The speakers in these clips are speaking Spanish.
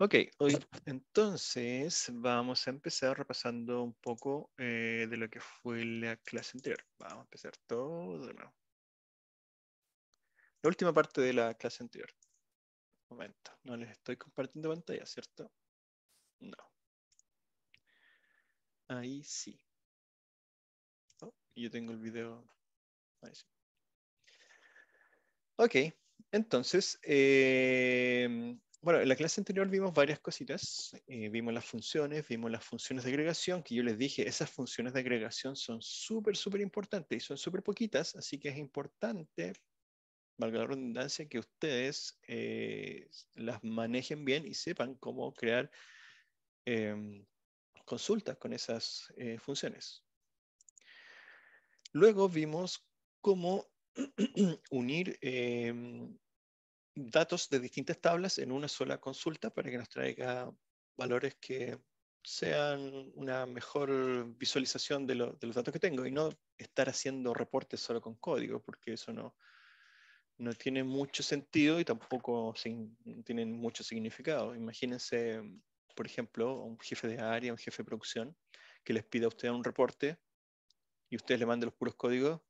Ok, hoy, entonces vamos a empezar repasando un poco eh, de lo que fue la clase anterior. Vamos a empezar todo de nuevo. La última parte de la clase anterior. Un momento, no les estoy compartiendo pantalla, ¿cierto? No. Ahí sí. Oh, yo tengo el video. Ahí sí. Ok, entonces... Em, bueno, en la clase anterior vimos varias cositas. Eh, vimos las funciones, vimos las funciones de agregación, que yo les dije, esas funciones de agregación son súper, súper importantes y son súper poquitas, así que es importante, valga la redundancia, que ustedes eh, las manejen bien y sepan cómo crear em, consultas con esas eh, funciones. Luego vimos cómo unir em, datos de distintas tablas en una sola consulta para que nos traiga valores que sean una mejor visualización de, los datos que tengo y no estar haciendo reportes solo con código, porque eso no, no tiene mucho sentido y tampoco tiene tienen mucho significado. Imagínense, por ejemplo, un jefe de área, un jefe de producción, que les pida a usted un reporte y usted le manden los puros códigos,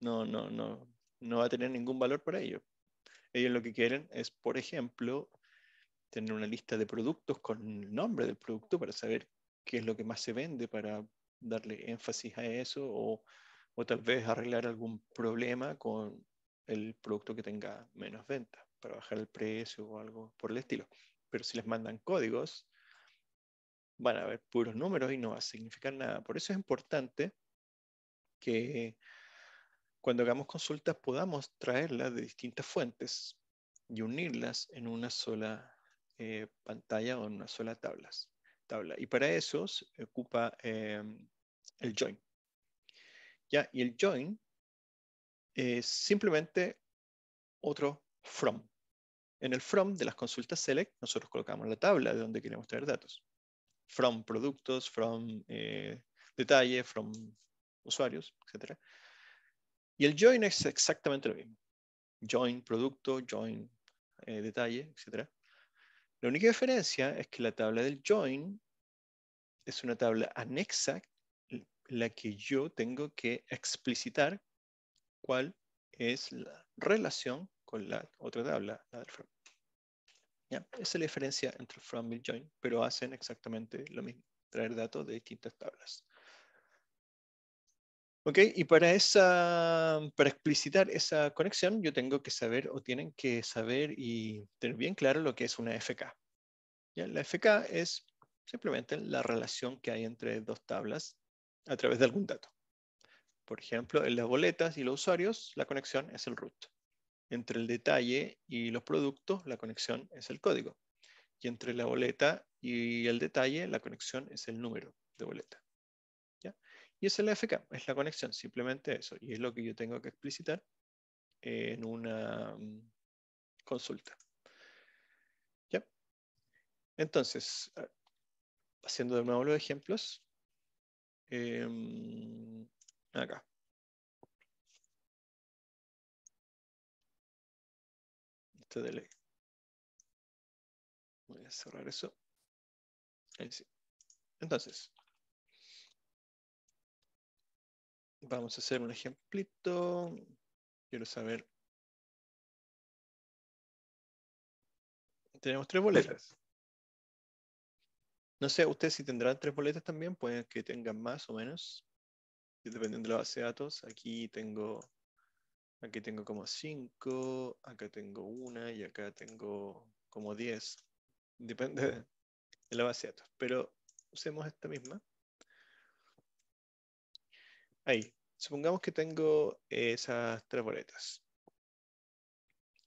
no, no, no, no va a tener ningún valor para ello. Ellos lo que quieren es, por ejemplo, tener una lista de productos con el nombre del producto para saber qué es lo que más se vende, para darle énfasis a eso o, o tal vez arreglar algún problema con el producto que tenga menos venta para bajar el precio o algo por el estilo. Pero si les mandan códigos, van a ver puros números y no va a significar nada. Por eso es importante que cuando hagamos consultas podamos traerlas de distintas fuentes y unirlas en una sola eh, pantalla o en una sola tabla. tabla. Y para eso se ocupa em, el join. ¿Ya? Y el join es simplemente otro from. En el from de las consultas select, nosotros colocamos la tabla de donde queremos traer datos. From productos, from eh, detalle, from usuarios, etc. Y el join es exactamente lo mismo. Join producto, join eh, detalle, etc. La única diferencia es que la tabla del join es una tabla anexa la que yo tengo que explicitar cuál es la relación con la otra tabla, la del from. Esa es la diferencia entre el from y el join, pero hacen exactamente lo mismo, traer datos de distintas tablas. ¿Ok? Y para, explicitar esa conexión, yo tengo que saber o tienen que saber y tener bien claro lo que es una FK. La FK es simplemente la relación que hay entre dos tablas a través de algún dato. Por ejemplo, en las boletas y los usuarios, la conexión es el root. Entre el detalle y los productos, la conexión es el código. Y entre la boleta y el detalle, la conexión es el número de boleta. Y es el FK, es la conexión, simplemente eso. Y es lo que yo tengo que explicitar en una mm, consulta. ¿Ya? Entonces, haciendo de nuevo los ejemplos, em, acá. Este delay. Voy a cerrar eso. Ahí Entonces, Vamos a hacer un ejemplito. Quiero saber. Tenemos tres boletas. No sé, ustedes si tendrán tres boletas también, pueden que tengan más o menos. Dependiendo de la base de datos. Aquí tengo. Aquí tengo como cinco. Acá tengo una. Y acá tengo como diez. Depende de la base de datos. Pero usemos esta misma. Ahí. Supongamos que tengo esas tres boletas.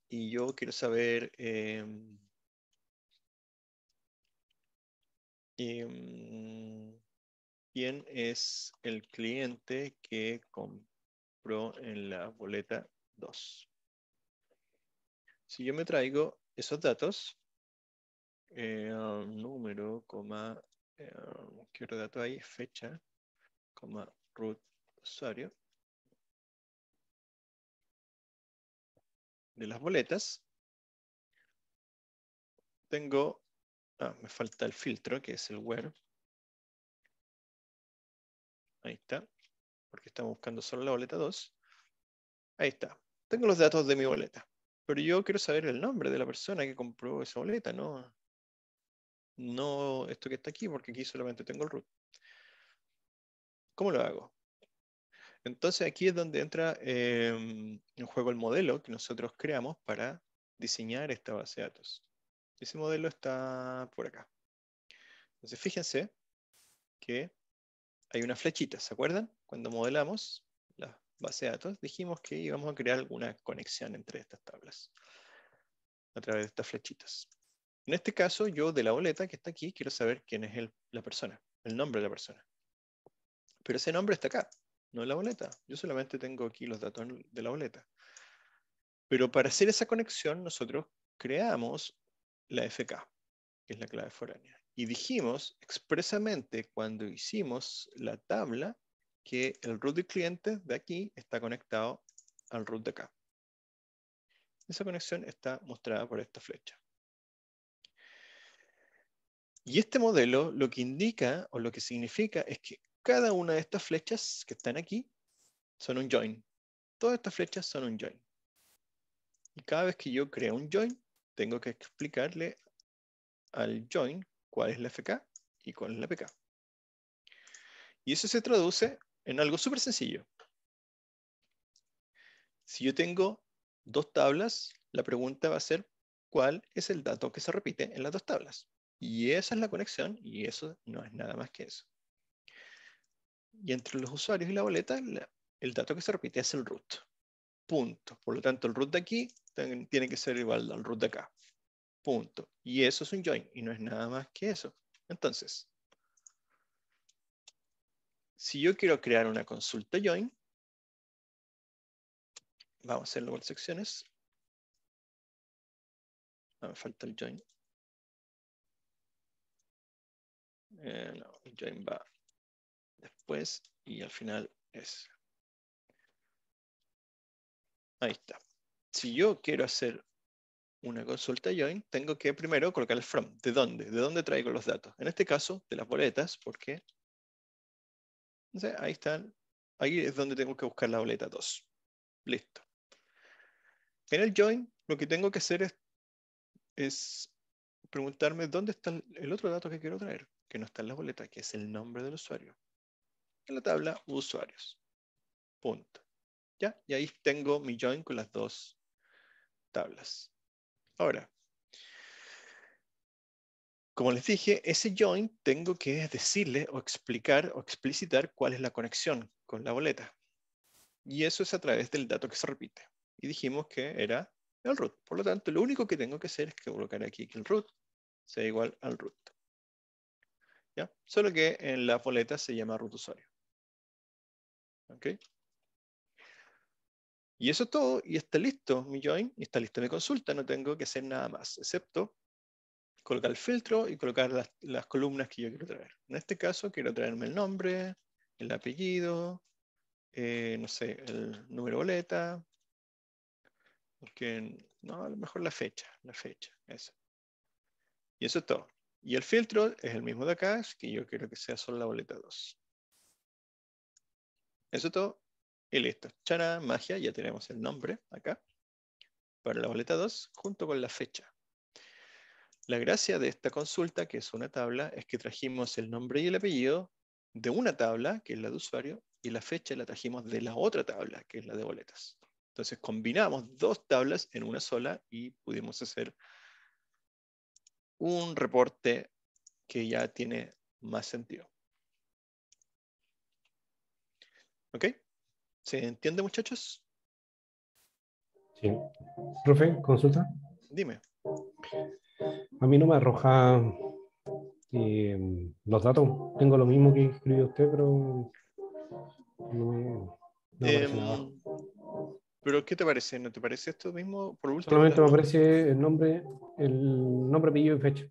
Y yo quiero saber... Em, em, ¿Quién es el cliente que compró en la boleta 2? Si yo me traigo esos datos, eh, um, número, coma, em, quiero dato ahí, fecha, coma, root usuario de las boletas. Tengo, ah, me falta el filtro que es el where. Ahí está, porque estamos buscando solo la boleta 2. Ahí está, tengo los datos de mi boleta, pero yo quiero saber el nombre de la persona que compró esa boleta, no, no esto que está aquí, porque aquí solamente tengo el root. ¿Cómo lo hago? Entonces aquí es donde entra em, en juego el modelo que nosotros creamos para diseñar esta base de datos. Ese modelo está por acá. Entonces fíjense que hay una flechita, ¿se acuerdan? Cuando modelamos la base de datos dijimos que íbamos a crear alguna conexión entre estas tablas a través de estas flechitas. En este caso yo de la boleta que está aquí quiero saber quién es la persona, el nombre de la persona. Pero ese nombre está acá, no la boleta. Yo solamente tengo aquí los datos de la boleta. Pero para hacer esa conexión, nosotros creamos la FK, que es la clave foránea. Y dijimos expresamente cuando hicimos la tabla que el root de cliente de aquí está conectado al root de acá. Esa conexión está mostrada por esta flecha. Y este modelo lo que indica o lo que significa es que cada una de estas flechas que están aquí son un join. Todas estas flechas son un join. Y cada vez que yo creo un join, tengo que explicarle al join cuál es la FK y cuál es la PK. Y eso se traduce en algo súper sencillo. Si yo tengo dos tablas, la pregunta va a ser cuál es el dato que se repite en las dos tablas. Y esa es la conexión y eso no es nada más que eso. Y entre los usuarios y la boleta, el dato que se repite es el root. Punto. Por lo tanto, el root de aquí tiene que ser igual al root de acá. Punto. Y eso es un join y no es nada más que eso. Entonces, si yo quiero crear una consulta join, vamos a hacerlo por secciones. Ah, me falta el join. Eh, no, el join va después y al final es. Ahí está. Si yo quiero hacer una consulta join, tengo que primero colocar el from. ¿De dónde? ¿De dónde traigo los datos? En este caso, de las boletas, porque ahí están. Ahí es donde tengo que buscar la boleta 2. Listo. En el join, lo que tengo que hacer es, es preguntarme dónde está el otro dato que quiero traer, que no está en la boleta, que es el nombre del usuario en la tabla usuarios. Punto. ¿Ya? Y ahí tengo mi join con las dos tablas. Ahora, como les dije, ese join tengo que decirle o explicar o explicitar cuál es la conexión con la boleta. Y eso es a través del dato que se repite. Y dijimos que era el root. Por lo tanto, lo único que tengo que hacer es que colocar aquí que el root sea igual al root. ¿Ya? Solo que en la boleta se llama root usuario. ¿Okay? Y eso es todo, y está listo mi join, y está listo mi consulta, no tengo que hacer nada más, excepto colocar el filtro y colocar las, las, columnas que yo quiero traer. En este caso quiero traerme el nombre, el apellido, eh, no sé, el número de boleta, no, a lo mejor la fecha, la fecha, eso. Y eso es todo. Y el filtro es el mismo de acá, que yo quiero que sea solo la boleta 2. Eso es todo. Y listo. Chana, magia, ya tenemos el nombre acá para la boleta 2 junto con la fecha. La gracia de esta consulta, que es una tabla, es que trajimos el nombre y el apellido de una tabla, que es la de usuario, y la fecha la trajimos de la otra tabla, que es la de boletas. Entonces combinamos dos tablas en una sola y pudimos hacer un reporte que ya tiene más sentido. ¿Ok? ¿Se entiende, muchachos? Sí. Profe, consulta. Dime. A mí no me arroja eh, los datos. Tengo lo mismo que escribió usted, pero no, em, ¿Pero qué te parece? ¿No te parece esto mismo? Por último, Solamente me aparece el nombre, el nombre, apellido y fecha.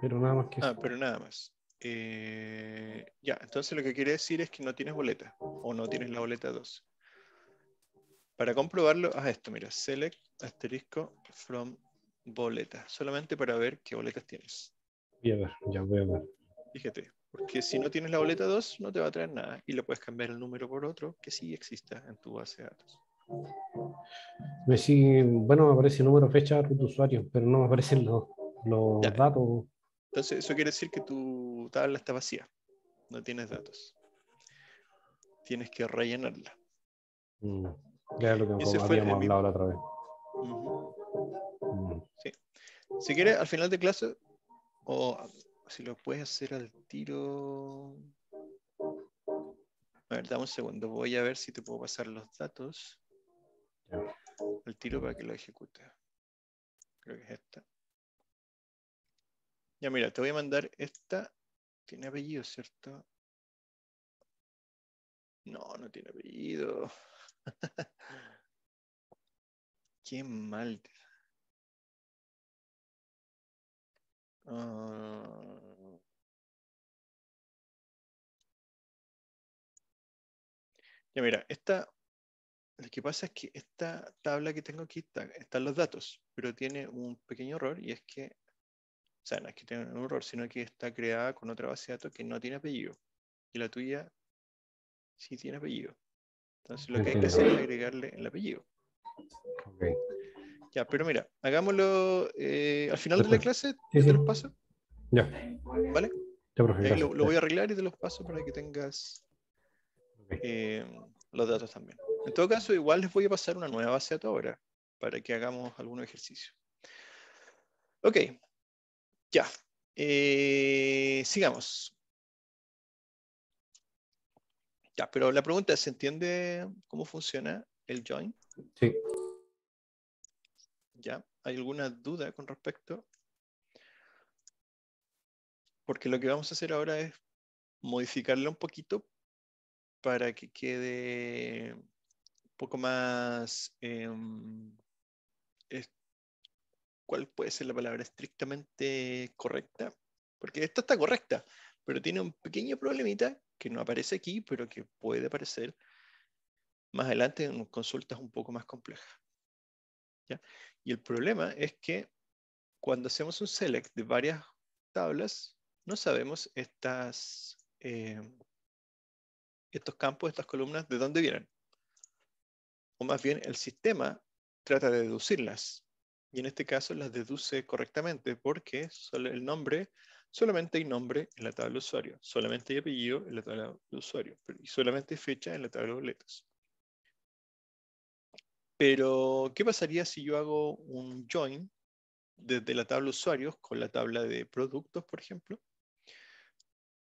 Pero nada más que Ah, pero nada más. Eh, ya, entonces lo que quiere decir es que no tienes boleta o no tienes la boleta 2. Para comprobarlo, haz esto, mira, select asterisco from boleta, solamente para ver qué boletas tienes. Voy a ver, ya voy a ver. Fíjate, porque si no tienes la boleta 2, no te va a traer nada y lo puedes cambiar el número por otro que sí exista en tu base de datos. Me bueno, me aparece número, fecha, de usuario, pero no me aparecen los, los datos. Entonces, eso quiere decir que tu tabla está vacía, no tienes datos. Tienes que rellenarla. Mm, Ese fue el la otra vez. Mm. sí. Si quieres, al final de clase, o ah, si lo puedes hacer al tiro. A ver, dame un segundo. Voy a ver si te puedo pasar los datos. Al tiro para que lo ejecute. Creo que es esta. Ya mira, te voy a mandar esta. Tiene apellido, ¿cierto? No, no tiene apellido. Qué mal. Ah. Ya mira, esta, lo que pasa es que esta tabla que tengo aquí está, están los datos, pero tiene un pequeño error y es que o sea, no es que tenga un error, sino que está creada con otra base de datos que no tiene apellido. Y la tuya sí tiene apellido. Entonces lo que hay que hacer es agregarle el apellido. Ya, pero mira, hagámoslo eh, al final de la clase, te los paso. Ya. ¿Vale? lo, voy a arreglar y te los paso para que tengas em, los datos también. En todo caso, igual les voy a pasar una nueva base de datos ahora para que hagamos algún ejercicio. Ok, ya. Eh, sigamos. Ya, pero la pregunta es, ¿se entiende cómo funciona el join? Sí. Ya, ¿hay alguna duda con respecto? Porque lo que vamos a hacer ahora es modificarlo un poquito para que quede un poco más em, cuál puede ser la palabra estrictamente correcta, porque esta está correcta, pero tiene un pequeño problemita que no aparece aquí, pero que puede aparecer más adelante en consultas un poco más complejas. Y el problema es que cuando hacemos un select de varias tablas, no sabemos estas, eh, estos campos, estas columnas, de dónde vienen. O más bien, el sistema trata de deducirlas, y en este caso las deduce correctamente porque el nombre, solamente hay nombre en la tabla de usuario, solamente hay apellido en la tabla de usuario y solamente fecha en la tabla de boletos. Pero, ¿qué pasaría si yo hago un join desde la tabla usuarios con la tabla de productos, por ejemplo?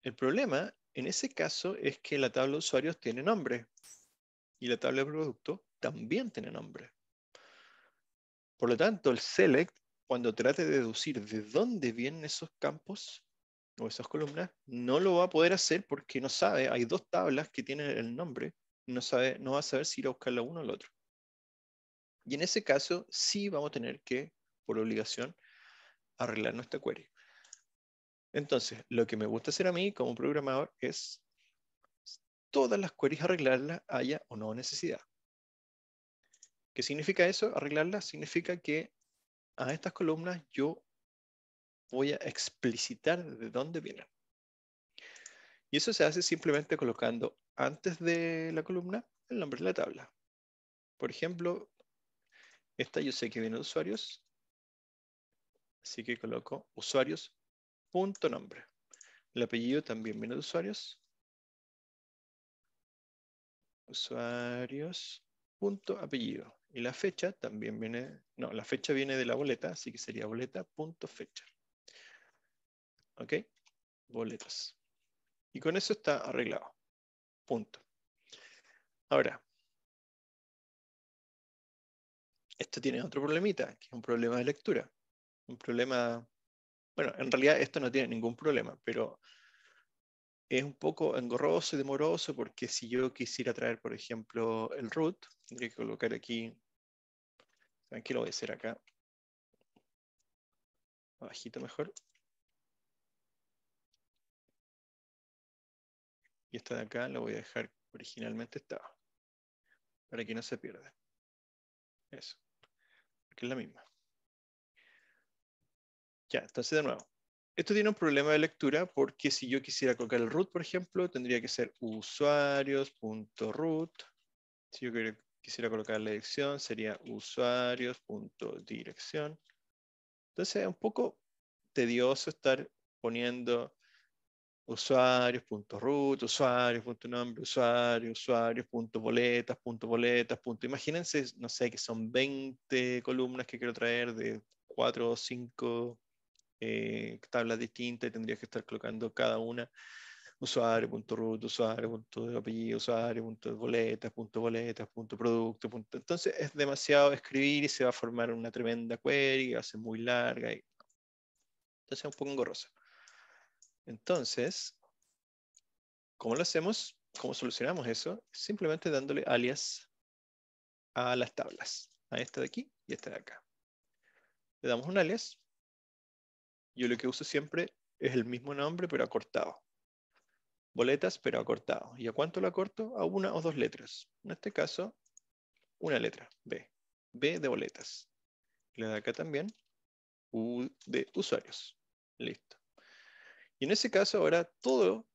El problema en ese caso es que la tabla de usuarios tiene nombre y la tabla de productos también tiene nombre. Por lo tanto, el select, cuando trate de deducir de dónde vienen esos campos o esas columnas, no lo va a poder hacer porque no sabe, hay dos tablas que tienen el nombre, no, sabe, no va a saber si ir a buscar la uno o la otra. Y en ese caso, sí vamos a tener que, por obligación, arreglar nuestra query. Entonces, lo que me gusta hacer a mí como programador es todas las queries arreglarlas haya o no necesidad. ¿Qué significa eso? Arreglarla significa que a estas columnas yo voy a explicitar de dónde vienen. Y eso se hace simplemente colocando antes de la columna el nombre de la tabla. Por ejemplo, esta yo sé que viene de usuarios, así que coloco usuarios.nombre. El apellido también viene de usuarios. Usuarios.apellido. Y la fecha también viene, no, la fecha viene de la boleta, así que sería boleta.fecha. ¿Ok? Boletas. Y con eso está arreglado. Punto. Ahora, esto tiene otro problemita, que es un problema de lectura. Un problema, bueno, en realidad esto no tiene ningún problema, pero es un poco engorroso y demoroso porque si yo quisiera traer, por ejemplo, el root, tendría que colocar aquí, aquí lo voy a hacer acá, abajito mejor. Y esta de acá la voy a dejar originalmente estaba, para que no se pierda. Eso, porque es la misma. Ya, entonces de nuevo, esto tiene un problema de lectura porque si yo quisiera colocar el root, por ejemplo, tendría que ser usuarios.root. Si yo quisiera colocar la dirección, sería usuarios.dirección. Entonces es un poco tedioso estar poniendo usuarios.root, usuarios.nombre, usuarios, usuarios.boletas, punto boletas, punto. Imagínense, no sé, que son 20 columnas que quiero traer de 4 o 5 eh, tablas distintas y tendrías que estar colocando cada una usuario, punto root, usuario, punto usuario, punto boletas, punto boletas, punto producto, punto. Entonces es demasiado escribir y se va a formar una tremenda query, va a ser muy larga. Y... Entonces es un poco engorroso. Entonces, ¿cómo lo hacemos? ¿Cómo solucionamos eso? Simplemente dándole alias a las tablas, a esta de aquí y esta de acá. Le damos un alias yo lo que uso siempre es el mismo nombre, pero acortado. Boletas, pero acortado. ¿Y a cuánto lo acorto? A una o dos letras. En este caso, una letra, B. B de boletas. Le da acá también, U de usuarios. Listo. Y en ese caso, ahora todo,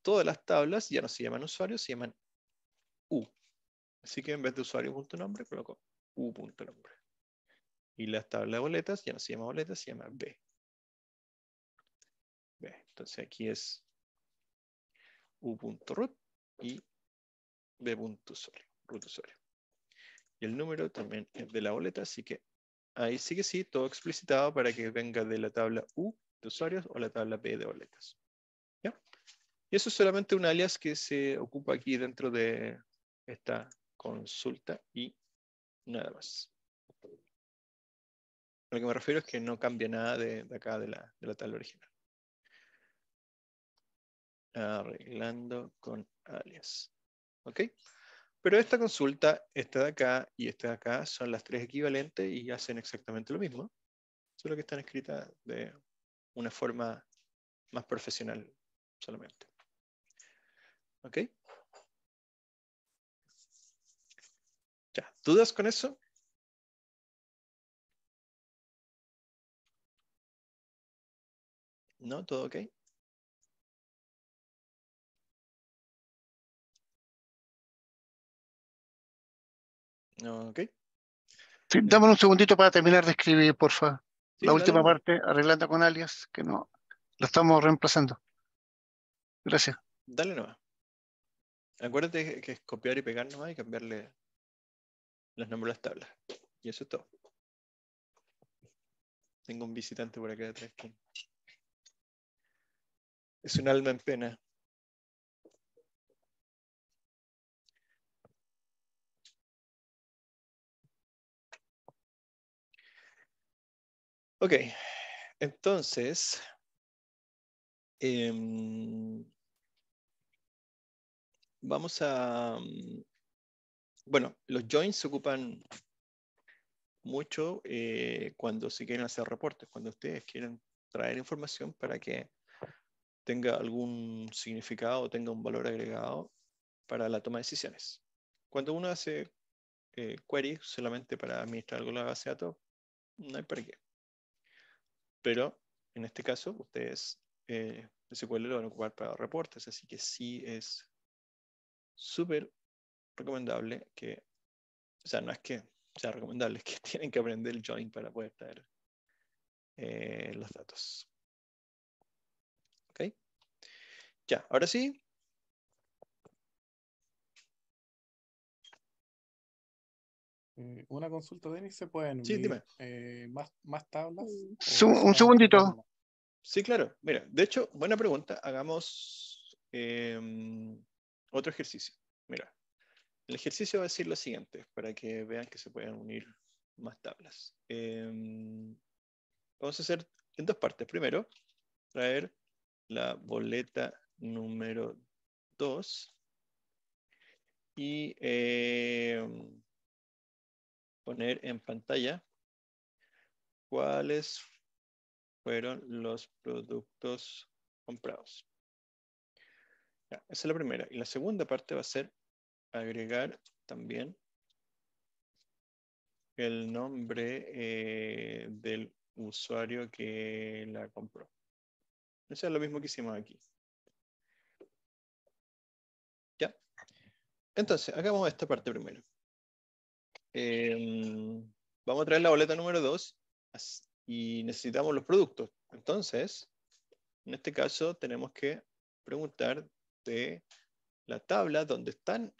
todas las tablas ya no se llaman usuarios, se llaman U. Así que en vez de usuario.nombre, coloco U.nombre. Y las tablas de boletas ya no se llama boletas, se llama B. Entonces aquí es u.root y b.usuario, root usuario. Y el número también es de la boleta, así que ahí sigue que sí, todo explicitado para que venga de la tabla u de usuarios o la tabla b de boletas. Y eso es solamente un alias que se ocupa aquí dentro de esta consulta y nada más. A lo que me refiero es que no cambia nada de, acá de la tabla original arreglando con alias. ¿Ok? Pero esta consulta, esta de acá y esta de acá son las tres equivalentes y hacen exactamente lo mismo, solo que están escritas de una forma más profesional solamente. ¿Ok? Ya, ¿dudas con eso? ¿No? ¿Todo ok? Ok. dame un segundito para terminar de escribir, porfa. la última parte, arreglando con alias, que no la estamos reemplazando. Gracias. Dale nomás. Acuérdate que es copiar y pegar nomás y cambiarle los nombres a las tablas. Y eso es todo. Tengo un visitante por acá detrás. Es un alma en pena. Ok, entonces, em, vamos a... Mm, bueno, los joins se ocupan mucho eh, cuando se quieren hacer reportes, cuando ustedes quieren traer información para que tenga algún significado o tenga un valor agregado para la toma de decisiones. Cuando uno hace query eh, queries solamente para administrar algo en la base de datos, no hay para qué pero en este caso ustedes eh, SQL lo van a ocupar para reportes, así que sí es súper recomendable que, o sea, no es que sea recomendable, es que tienen que aprender el join para poder traer eh, los datos. ¿Ok? Ya, ahora sí, Eh, una consulta, Denis, ¿se pueden sí, eh, más, más, tablas? un segundito. Sí, claro. Mira, de hecho, buena pregunta. Hagamos em, otro ejercicio. Mira, el ejercicio va a decir lo siguiente, para que vean que se pueden unir más tablas. Em, vamos a hacer en dos partes. Primero, traer la boleta número 2 y... Em, poner en pantalla cuáles fueron los productos comprados. esa es la primera. Y la segunda parte va a ser agregar también el nombre eh, del usuario que la compró. Eso es lo mismo que hicimos aquí. Ya. Entonces, hagamos esta parte primero. Em, vamos a traer la boleta número 2 y necesitamos los productos. Entonces, en este caso tenemos que preguntar de la tabla donde están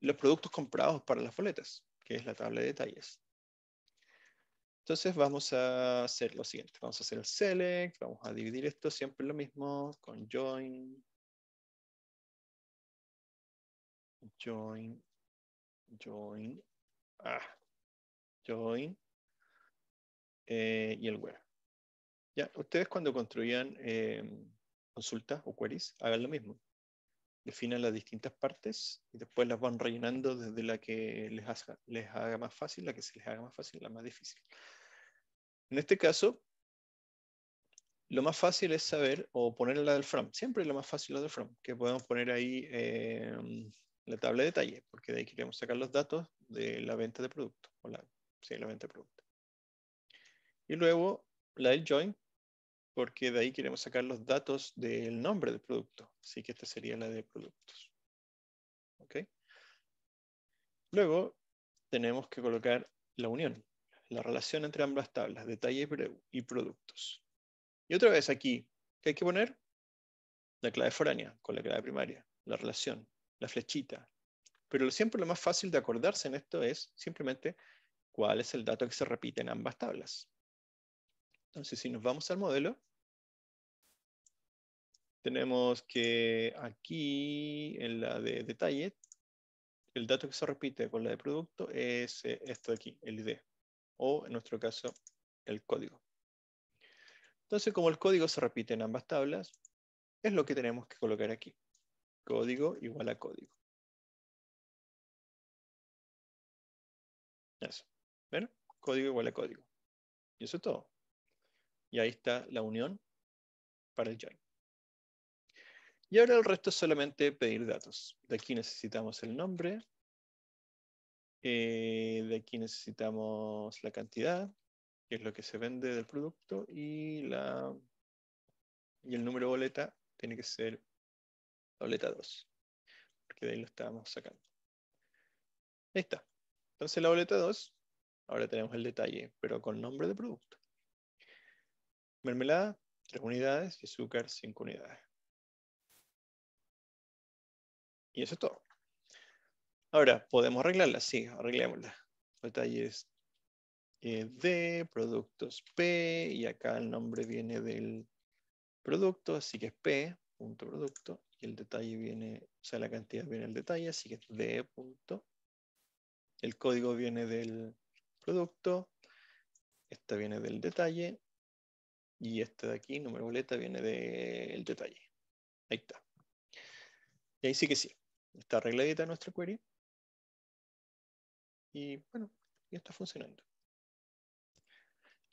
los productos comprados para las boletas, que es la tabla de detalles. Entonces vamos a hacer lo siguiente. Vamos a hacer el select, vamos a dividir esto siempre lo mismo con join. Join, join, Ah, join eh, y el web. Ya, ustedes cuando construyan em, consultas o queries, hagan lo mismo. Definan las distintas partes y después las van rellenando desde la que les haga, más fácil, la que se les haga más fácil, la más difícil. En este caso, lo más fácil es saber o poner la del from. Siempre lo más fácil es la del from, que podemos poner ahí em, la tabla de detalle, porque de ahí queremos sacar los datos de la venta de producto, o la, la venta de producto. Y luego la del join, porque de ahí queremos sacar los datos del nombre del producto. Así que esta sería la de productos. ¿Ok? Luego tenemos que colocar la unión, la relación entre ambas tablas, detalle y productos. Y otra vez aquí, ¿qué hay que poner? La clave foránea con la clave primaria, la relación, la flechita. Pero siempre lo más fácil de acordarse en esto es simplemente cuál es el dato que se repite en ambas tablas. Entonces, si nos vamos al modelo, tenemos que aquí en la de detalle, el dato que se repite con la de producto es eh, esto de aquí, el ID, o en nuestro caso, el código. Entonces, como el código se repite en ambas tablas, es lo que tenemos que colocar aquí código igual a código. Eso. ¿Ven? Código igual a código. Y eso es todo. Y ahí está la unión para el join. Y ahora el resto es solamente pedir datos. De aquí necesitamos el nombre. Eh, de aquí necesitamos la cantidad, que es lo que se vende del producto. Y, la, y el número de boleta tiene que ser tableta 2, porque de ahí lo estábamos sacando. Ahí está. Entonces la boleta 2, ahora tenemos el detalle, pero con nombre de producto. Mermelada, 3 unidades y azúcar, 5 unidades. Y eso es todo. Ahora, ¿podemos arreglarla? Sí, arreglémosla. Detalles eh, de D, productos P, y acá el nombre viene del producto, así que es P, punto producto el detalle viene, o sea, la cantidad viene del detalle, así que es de punto. El código viene del producto, esta viene del detalle y este de aquí, número boleta, viene del detalle. Ahí está. Y ahí sí que sí. Está arregladita nuestra query. Y bueno, ya está funcionando.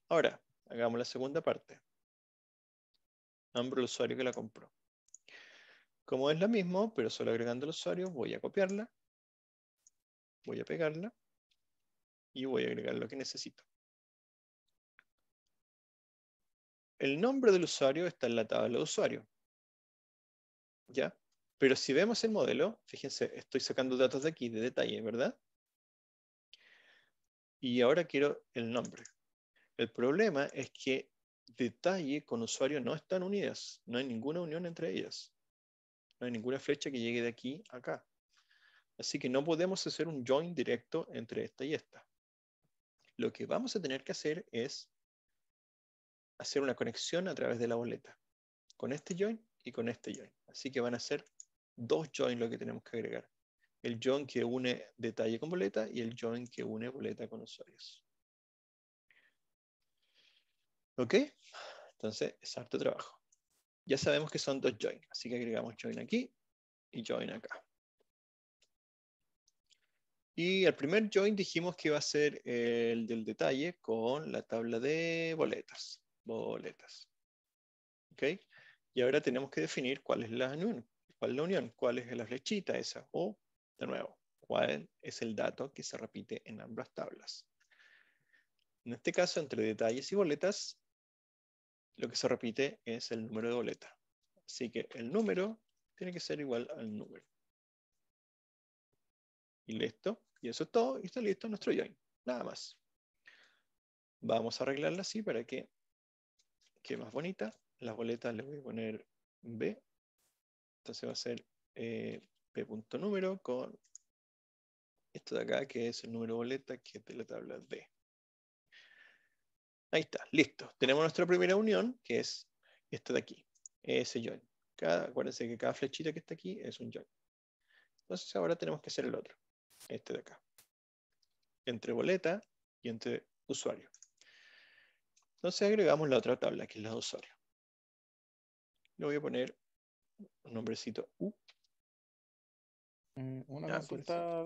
Ahora, hagamos la segunda parte. Ambro, el usuario que la compró. Como es lo mismo, pero solo agregando el usuario, voy a copiarla, voy a pegarla y voy a agregar lo que necesito. El nombre del usuario está en la tabla de usuario. ¿Ya? Pero si vemos el modelo, fíjense, estoy sacando datos de aquí, de detalle, ¿verdad? Y ahora quiero el nombre. El problema es que detalle con usuario no están unidas, no hay ninguna unión entre ellas. No hay ninguna flecha que llegue de aquí a acá. Así que no podemos hacer un join directo entre esta y esta. Lo que vamos a tener que hacer es hacer una conexión a través de la boleta. Con este join y con este join. Así que van a ser dos joins lo que tenemos que agregar. El join que une detalle con boleta y el join que une boleta con usuarios. ¿Ok? Entonces, es harto trabajo ya sabemos que son dos join, así que agregamos join aquí y join acá. Y el primer join dijimos que va a ser el del detalle con la tabla de boletas. Boletas. ¿Ok? Y ahora tenemos que definir la cuál es la unión, cuál es la flechita esa, o, de nuevo, cuál es el dato que se repite en ambas tablas. En este caso, entre detalles y boletas, lo que se repite es el número de boleta. Así que el número tiene que ser igual al número. Y listo. Y eso es todo. Y está listo nuestro join. Nada más. Vamos a arreglarla así para que quede más bonita. Las boletas le voy a poner B. Entonces va a ser eh, número con esto de acá que es el número boleta que es de la tabla D. Ahí está, listo. Tenemos nuestra primera unión, que es esta de aquí, ese join. acuérdense que cada flechita que está aquí es un join. Entonces ahora tenemos que hacer el otro, este de acá. Entre boleta y entre usuario. Entonces agregamos la otra tabla, que es la de usuario. Le voy a poner un nombrecito U. Mm, una consulta,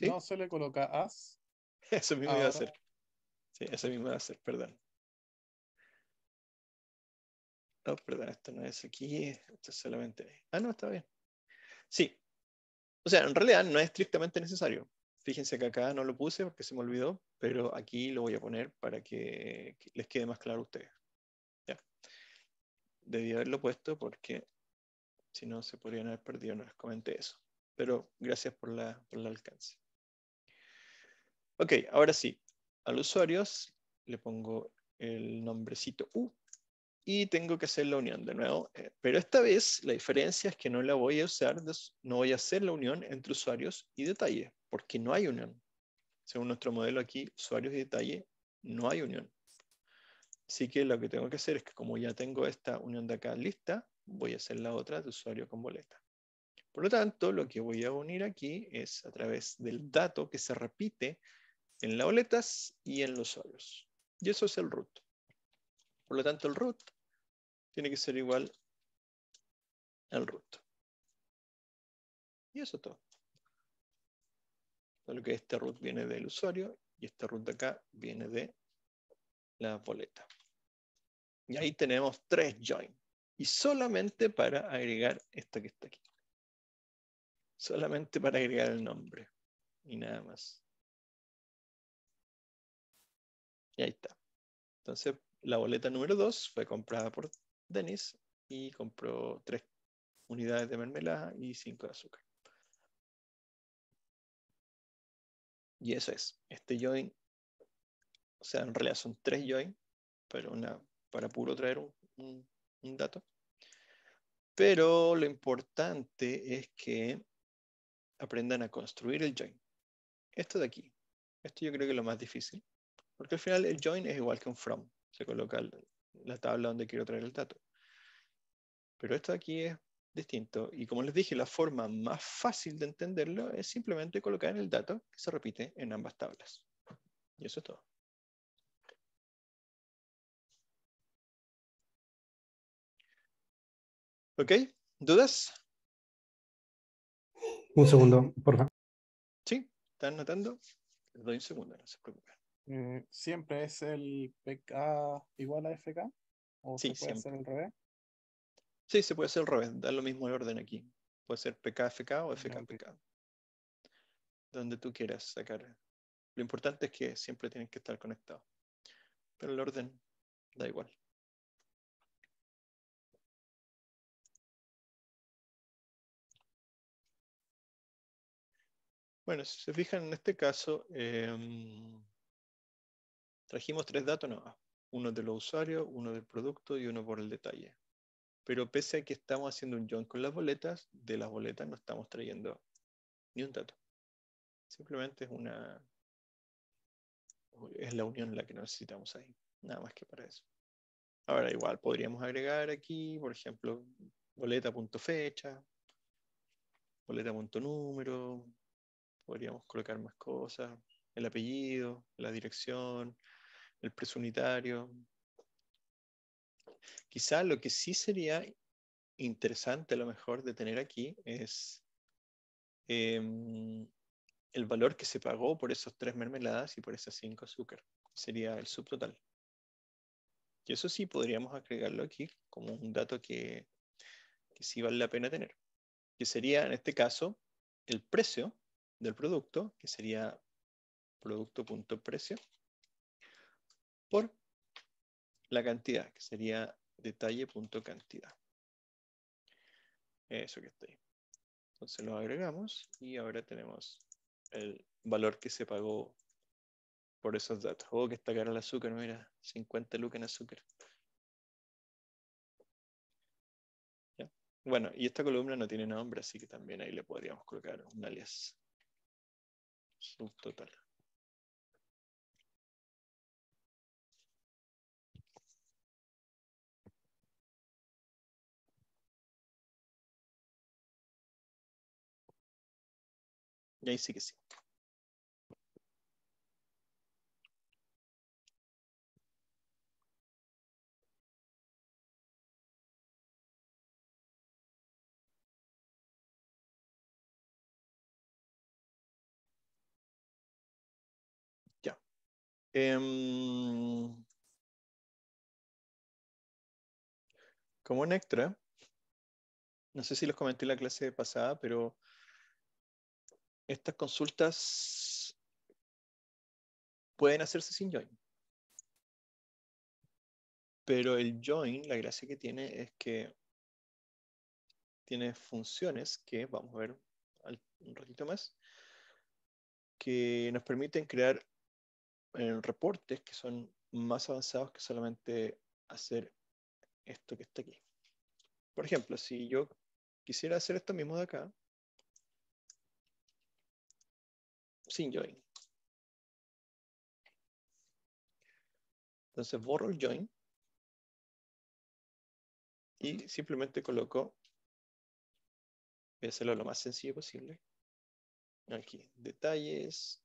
¿No se le coloca as? Eso mismo iba a hacer. Eso ese mismo va a ser, perdón. No, perdón, esto no es aquí, esto es solamente Ah, no, está bien. Sí. O sea, en realidad no es estrictamente necesario. Fíjense que acá no lo puse porque se me olvidó, pero aquí lo voy a poner para que les quede más claro a ustedes. Ya. Debí haberlo puesto porque si no se podrían haber perdido, no les comenté eso. Pero gracias por el alcance. Ok, ahora sí al usuarios, le pongo el nombrecito U y tengo que hacer la unión de nuevo. Eh, pero esta vez la diferencia es que no la voy a usar, no voy a hacer la unión entre usuarios y detalle, porque no hay unión. Según nuestro modelo aquí, usuarios y detalle, no hay unión. Así que lo que tengo que hacer es que como ya tengo esta unión de acá lista, voy a hacer la otra de usuario con boleta. Por lo tanto, lo que voy a unir aquí es a través del dato que se repite en la boletas y en los usuarios. Y eso es el root. Por lo tanto, el root tiene que ser igual al root. Y eso es todo. Solo que este root viene del usuario y este root de acá viene de la boleta. Y ahí tenemos tres join. Y solamente para agregar esto que está aquí. Solamente para agregar el nombre. Y nada más. Y ahí está. Entonces, la boleta número 2 fue comprada por Denis y compró 3 unidades de mermelada y 5 de azúcar. Y eso es. Este join, o sea, en realidad son 3 join, pero una, para puro traer un, un dato. Pero lo importante es que aprendan a construir el join. Esto de aquí. Esto yo creo que es lo más difícil. Porque al final el join es igual que un from. Se coloca la tabla donde quiero traer el dato. Pero esto aquí es distinto. Y como les dije, la forma más fácil de entenderlo es simplemente colocar en el dato que se repite en ambas tablas. Y eso es todo. ¿Ok? ¿Dudas? Un segundo, por favor. Sí, están notando. Les doy un segundo, no se preocupen. Eh, ¿siempre es el PK igual a FK? ¿O sí, se puede hacer el revés? Sí, se puede hacer el revés, da lo mismo el orden aquí. Puede ser PK-FK o FK-PK. Donde tú quieras sacar. Lo importante es que siempre tienen que estar conectados. Pero el orden da igual. Bueno, si se fijan en este caso, em, Trajimos tres datos nomás, uno de los usuarios, uno del producto y uno por el detalle. Pero pese a que estamos haciendo un join con las boletas, de las boletas no estamos trayendo ni un dato. Simplemente es una... Es la unión la que necesitamos ahí, nada más que para eso. Ahora igual podríamos agregar aquí, por ejemplo, boleta.fecha, boleta.número, podríamos colocar más cosas, el apellido, la dirección, el precio unitario. Quizá lo que sí sería interesante a lo mejor de tener aquí es em, el valor que se pagó por esas tres mermeladas y por esas cinco azúcar. Sería el subtotal. Y eso sí podríamos agregarlo aquí como un dato que, que sí vale la pena tener. Que sería en este caso el precio del producto, que sería producto.precio por la cantidad, que sería detalle.cantidad. Eso que está ahí. Entonces lo agregamos y ahora tenemos el valor que se pagó por esos datos. Oh, que está cara el azúcar, mira, 50 lucas en azúcar. Bueno, y esta columna no tiene nombre, así que también ahí le podríamos colocar un alias subtotal. Y ahí sí que sí. Ya. Em, como un extra, no sé si los comenté la clase pasada, pero estas consultas pueden hacerse sin join. Pero el join, la gracia que tiene es que tiene funciones que vamos a ver un ratito más, que nos permiten crear eh, reportes que son más avanzados que solamente hacer esto que está aquí. Por ejemplo, si yo quisiera hacer esto mismo de acá, sin join. Entonces borro el join y simplemente coloco, voy a hacerlo lo más sencillo posible, aquí, detalles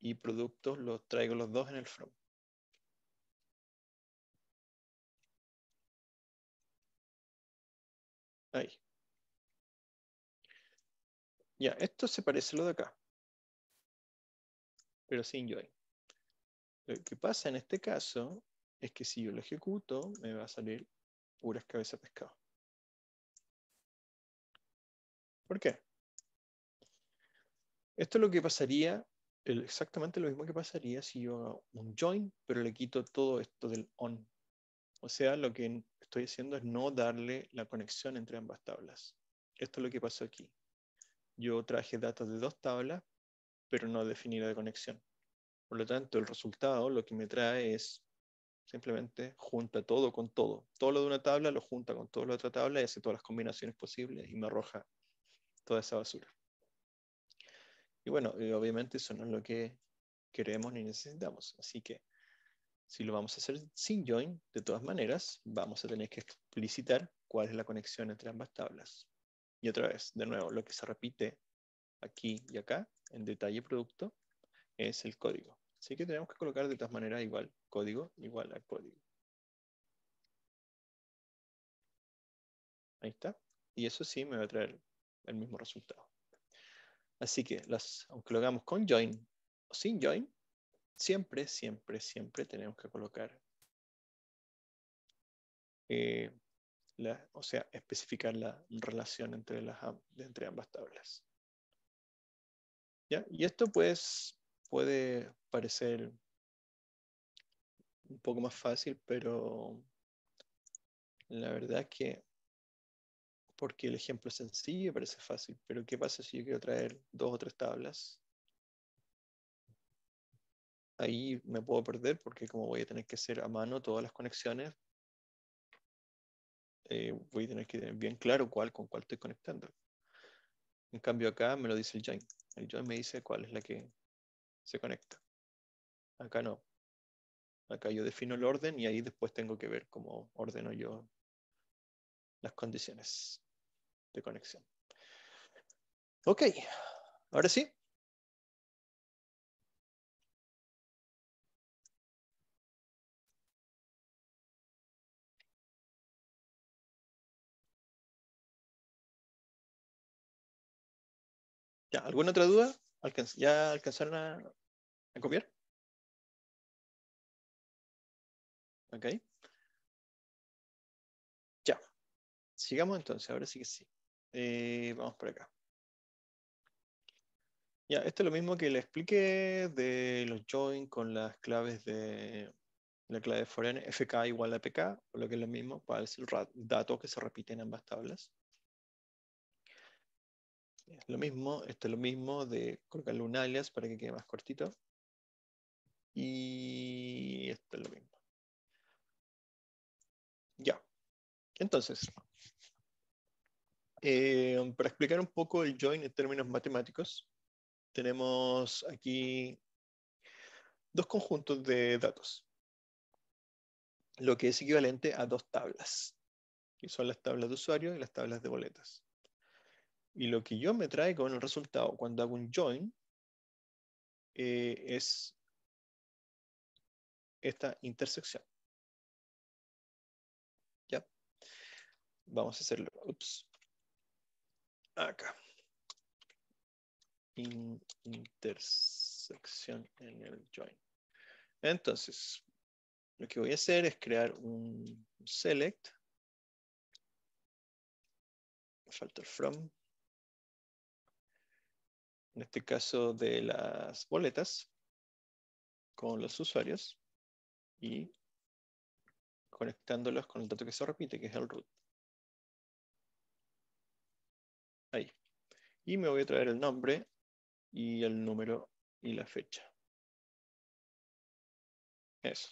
y productos, los traigo los dos en el front. Ahí. Ya, esto se parece a lo de acá pero sin join. Lo que pasa en este caso es que si yo lo ejecuto, me va a salir puras cabezas pescado. ¿Por qué? Esto es lo que pasaría, exactamente lo mismo que pasaría si yo hago un join, pero le quito todo esto del on. O sea, lo que estoy haciendo es no darle la conexión entre ambas tablas. Esto es lo que pasó aquí. Yo traje datos de dos tablas, pero no definida de conexión. Por lo tanto, el resultado lo que me trae es simplemente junta todo con todo. Todo lo de una tabla lo junta con todo lo de otra tabla y hace todas las combinaciones posibles y me arroja toda esa basura. Y bueno, obviamente eso no es lo que queremos ni necesitamos. Así que si lo vamos a hacer sin join, de todas maneras, vamos a tener que explicitar cuál es la conexión entre ambas tablas. Y otra vez, de nuevo, lo que se repite aquí y acá en detalle producto es el código. Así que tenemos que colocar de todas maneras igual código igual a código. Ahí está. Y eso sí me va a traer el mismo resultado. Así que las, aunque lo hagamos con join o sin join, siempre, siempre, siempre tenemos que colocar, eh, o sea, especificar la relación entre, las, entre ambas tablas. Y esto pues puede parecer un poco más fácil, pero la verdad es que porque el ejemplo es sencillo parece fácil, pero ¿qué pasa si yo quiero traer dos o tres tablas? Ahí me puedo perder porque como voy a tener que hacer a mano todas las conexiones, eh, voy a tener que tener bien claro cuál con cuál estoy conectando. En cambio acá me lo dice el join. Y me dice cuál es la que se conecta. Acá no. Acá yo defino el orden y ahí después tengo que ver cómo ordeno yo las condiciones de conexión. Ok, ahora sí, ¿Alguna otra duda? ¿Ya alcanzaron a, copiar? Ok. Ya. Sigamos entonces, ahora sí que sí. Eh, vamos por acá. Ya, esto es lo mismo que le expliqué de los join con las claves de la clave foreign, fk igual a pk, o lo que es lo mismo, para el dato que se repite en ambas tablas. Lo mismo, esto es lo mismo de colocarle un alias para que quede más cortito. Y esto es lo mismo. Ya. Entonces, eh, para explicar un poco el join en términos matemáticos, tenemos aquí dos conjuntos de datos, lo que es equivalente a dos tablas, que son las tablas de usuario y las tablas de boletas. Y lo que yo me traigo en el resultado cuando hago un join eh, es esta intersección. ¿Ya? Vamos a hacerlo. Ups. Acá. intersección en el join. Entonces, lo que voy a hacer es crear un select. Falta from en este caso de las boletas con los usuarios y conectándolos con el dato que se repite, que es el root. Ahí. Y me voy a traer el nombre y el número y la fecha. Eso.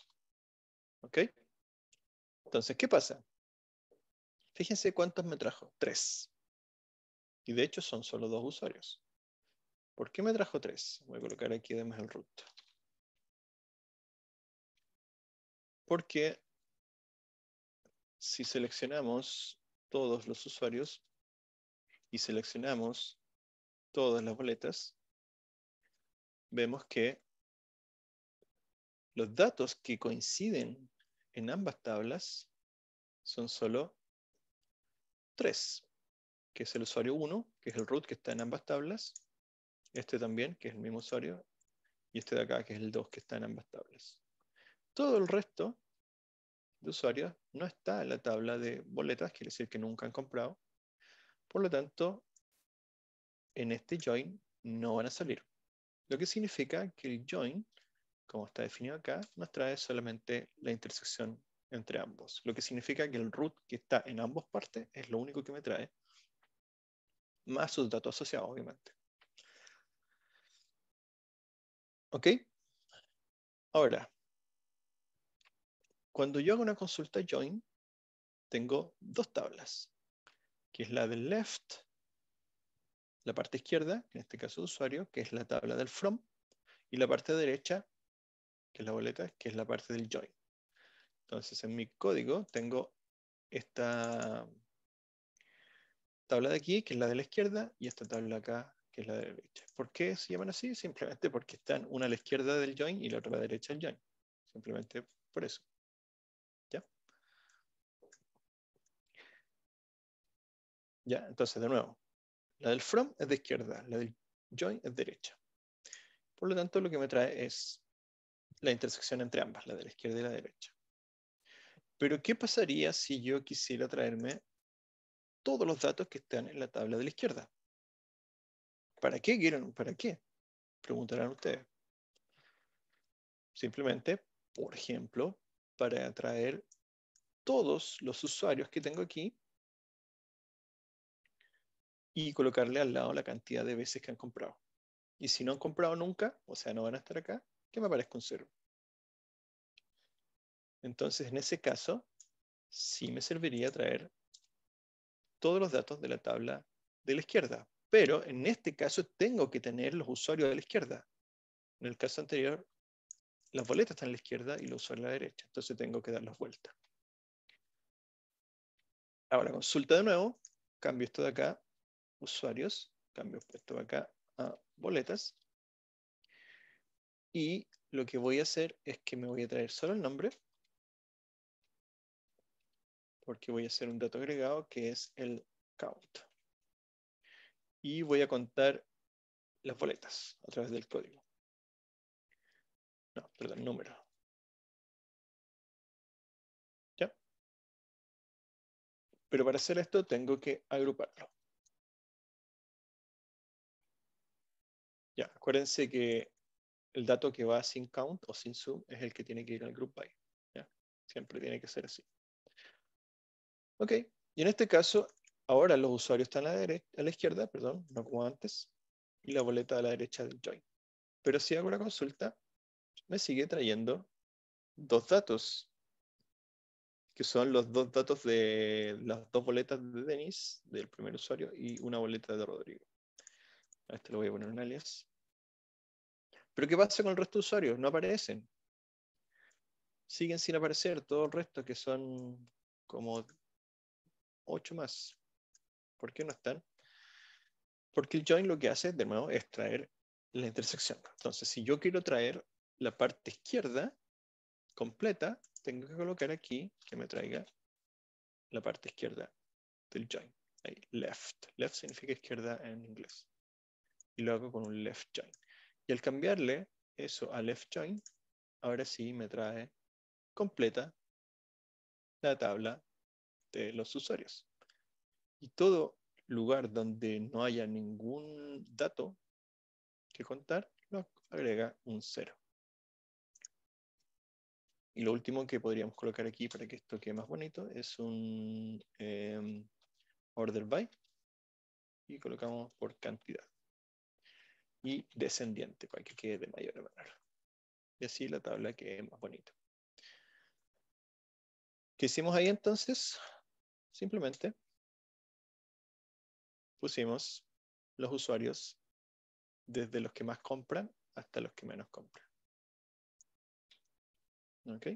¿Ok? Entonces, ¿qué pasa? Fíjense cuántos me trajo. Tres. Y de hecho son solo dos usuarios. ¿Por qué me trajo tres? Voy a colocar aquí además el root. Porque si seleccionamos todos los usuarios y seleccionamos todas las boletas, vemos que los datos que coinciden en ambas tablas son solo tres. que es el usuario 1, que es el root que está en ambas tablas, este también, que es el mismo usuario, y este de acá, que es el 2, que está en ambas tablas. Todo el resto de usuarios no está en la tabla de boletas, quiere decir que nunca han comprado. Por lo tanto, en este join no van a salir. Lo que significa que el join, como está definido acá, nos trae solamente la intersección entre ambos. Lo que significa que el root que está en ambos partes es lo único que me trae, más sus datos asociados, obviamente. ¿Ok? Ahora, cuando yo hago una consulta join, tengo dos tablas, que es la del left, la parte izquierda, en este caso de usuario, que es la tabla del from, y la parte derecha, que es la boleta, que es la parte del join. Entonces en mi código tengo esta tabla de aquí, que es la de la izquierda, y esta tabla acá, que la derecha. ¿Por qué se llaman así? Simplemente porque están una a la izquierda del join y la otra a la derecha del join. Simplemente por eso. ¿Ya? Ya, entonces de nuevo, la del from es de izquierda, la del join es derecha. Por lo tanto, lo que me trae es la intersección entre ambas, la de la izquierda y la derecha. Pero, ¿qué pasaría si yo quisiera traerme todos los datos que están en la tabla de la izquierda? ¿Para qué quieren para qué? Preguntarán ustedes. Simplemente, por ejemplo, para atraer todos los usuarios que tengo aquí y colocarle al lado la cantidad de veces que han comprado. Y si no han comprado nunca, o sea, no van a estar acá, ¿qué me parece un cero. Entonces, en ese caso, sí me serviría traer todos los datos de la tabla de la izquierda, pero en este caso tengo que tener los usuarios de la izquierda. En el caso anterior, las boletas están a la izquierda y los usuarios a la derecha, entonces tengo que dar las vueltas. Ahora consulta de nuevo, cambio esto de acá, usuarios, cambio esto de acá a boletas. Y lo que voy a hacer es que me voy a traer solo el nombre, porque voy a hacer un dato agregado que es el count y voy a contar las boletas a través del código. No, perdón, número. ¿Ya? Pero para hacer esto tengo que agruparlo. Ya, acuérdense que el dato que va sin count o sin sum es el que tiene que ir al group by. ¿ya? Siempre tiene que ser así. Ok, y en este caso Ahora los usuarios están a la, izquierda, perdón, no como antes, y la boleta a la derecha del join. Pero si hago la consulta, me sigue trayendo dos datos, que son los dos datos de las dos boletas de Denis, del primer usuario, y una boleta de Rodrigo. A este le voy a poner un alias. Pero ¿qué pasa con el resto de usuarios? No aparecen. Siguen sin aparecer todo el resto, que son como ocho más. ¿Por qué no están? Porque el join lo que hace, de nuevo, es traer la intersección. Entonces, si yo quiero traer la parte izquierda completa, tengo que colocar aquí que me traiga la parte izquierda del join. Ahí, left. Left significa izquierda en inglés. Y lo hago con un left join. Y al cambiarle eso a left join, ahora sí me trae completa la tabla de los usuarios. Y todo lugar donde no haya ningún dato que contar, nos agrega un cero. Y lo último que podríamos colocar aquí para que esto quede más bonito es un em, order by y colocamos por cantidad y descendiente para que quede de mayor a menor. Y así la tabla quede más bonita. ¿Qué hicimos ahí entonces? Simplemente pusimos los usuarios desde los que más compran hasta los que menos compran. ¿Ok?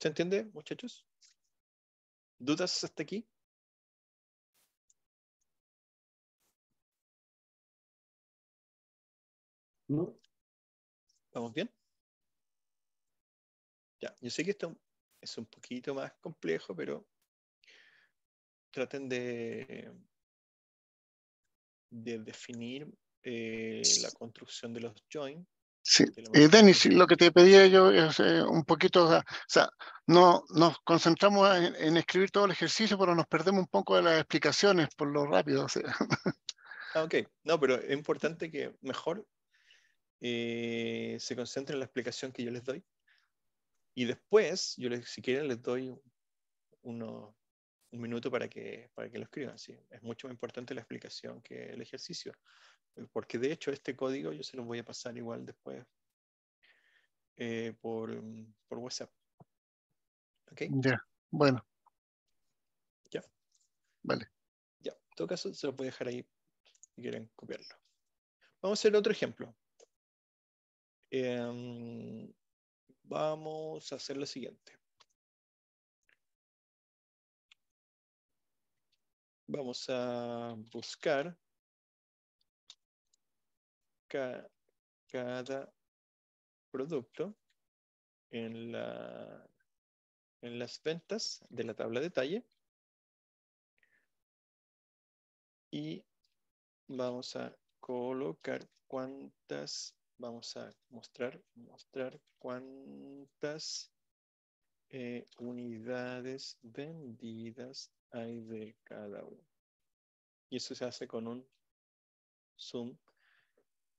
¿Se entiende, muchachos? ¿Dudas hasta aquí? ¿No? ¿Vamos bien? Ya, yo sé que esto es un poquito más complejo, pero traten de, definir eh, la construcción de los joins. Sí, Denis, lo que te pedía yo es eh, un poquito, o sea, no nos concentramos en, escribir todo el ejercicio, pero nos perdemos un poco de las explicaciones por lo rápido. Ah, ok, no, pero es importante que mejor eh, se concentren en la explicación que yo les doy y después, yo si quieren les doy un minuto para que, para que lo escriban. ¿sí? Es mucho más importante la explicación que el ejercicio. Eh, porque de hecho este código yo se lo voy a pasar igual después eh, por, WhatsApp. ¿Ok? Ya, bueno. Ya. Vale. Ya, en todo caso se lo voy a dejar ahí si quieren copiarlo. Vamos a hacer otro ejemplo. Eh, vamos a hacer lo siguiente. Vamos a buscar cada producto en, la, en las ventas de la tabla detalle y vamos a colocar cuántas vamos a mostrar, mostrar cuántas eh, unidades vendidas hay de cada uno. Y eso se hace con un zoom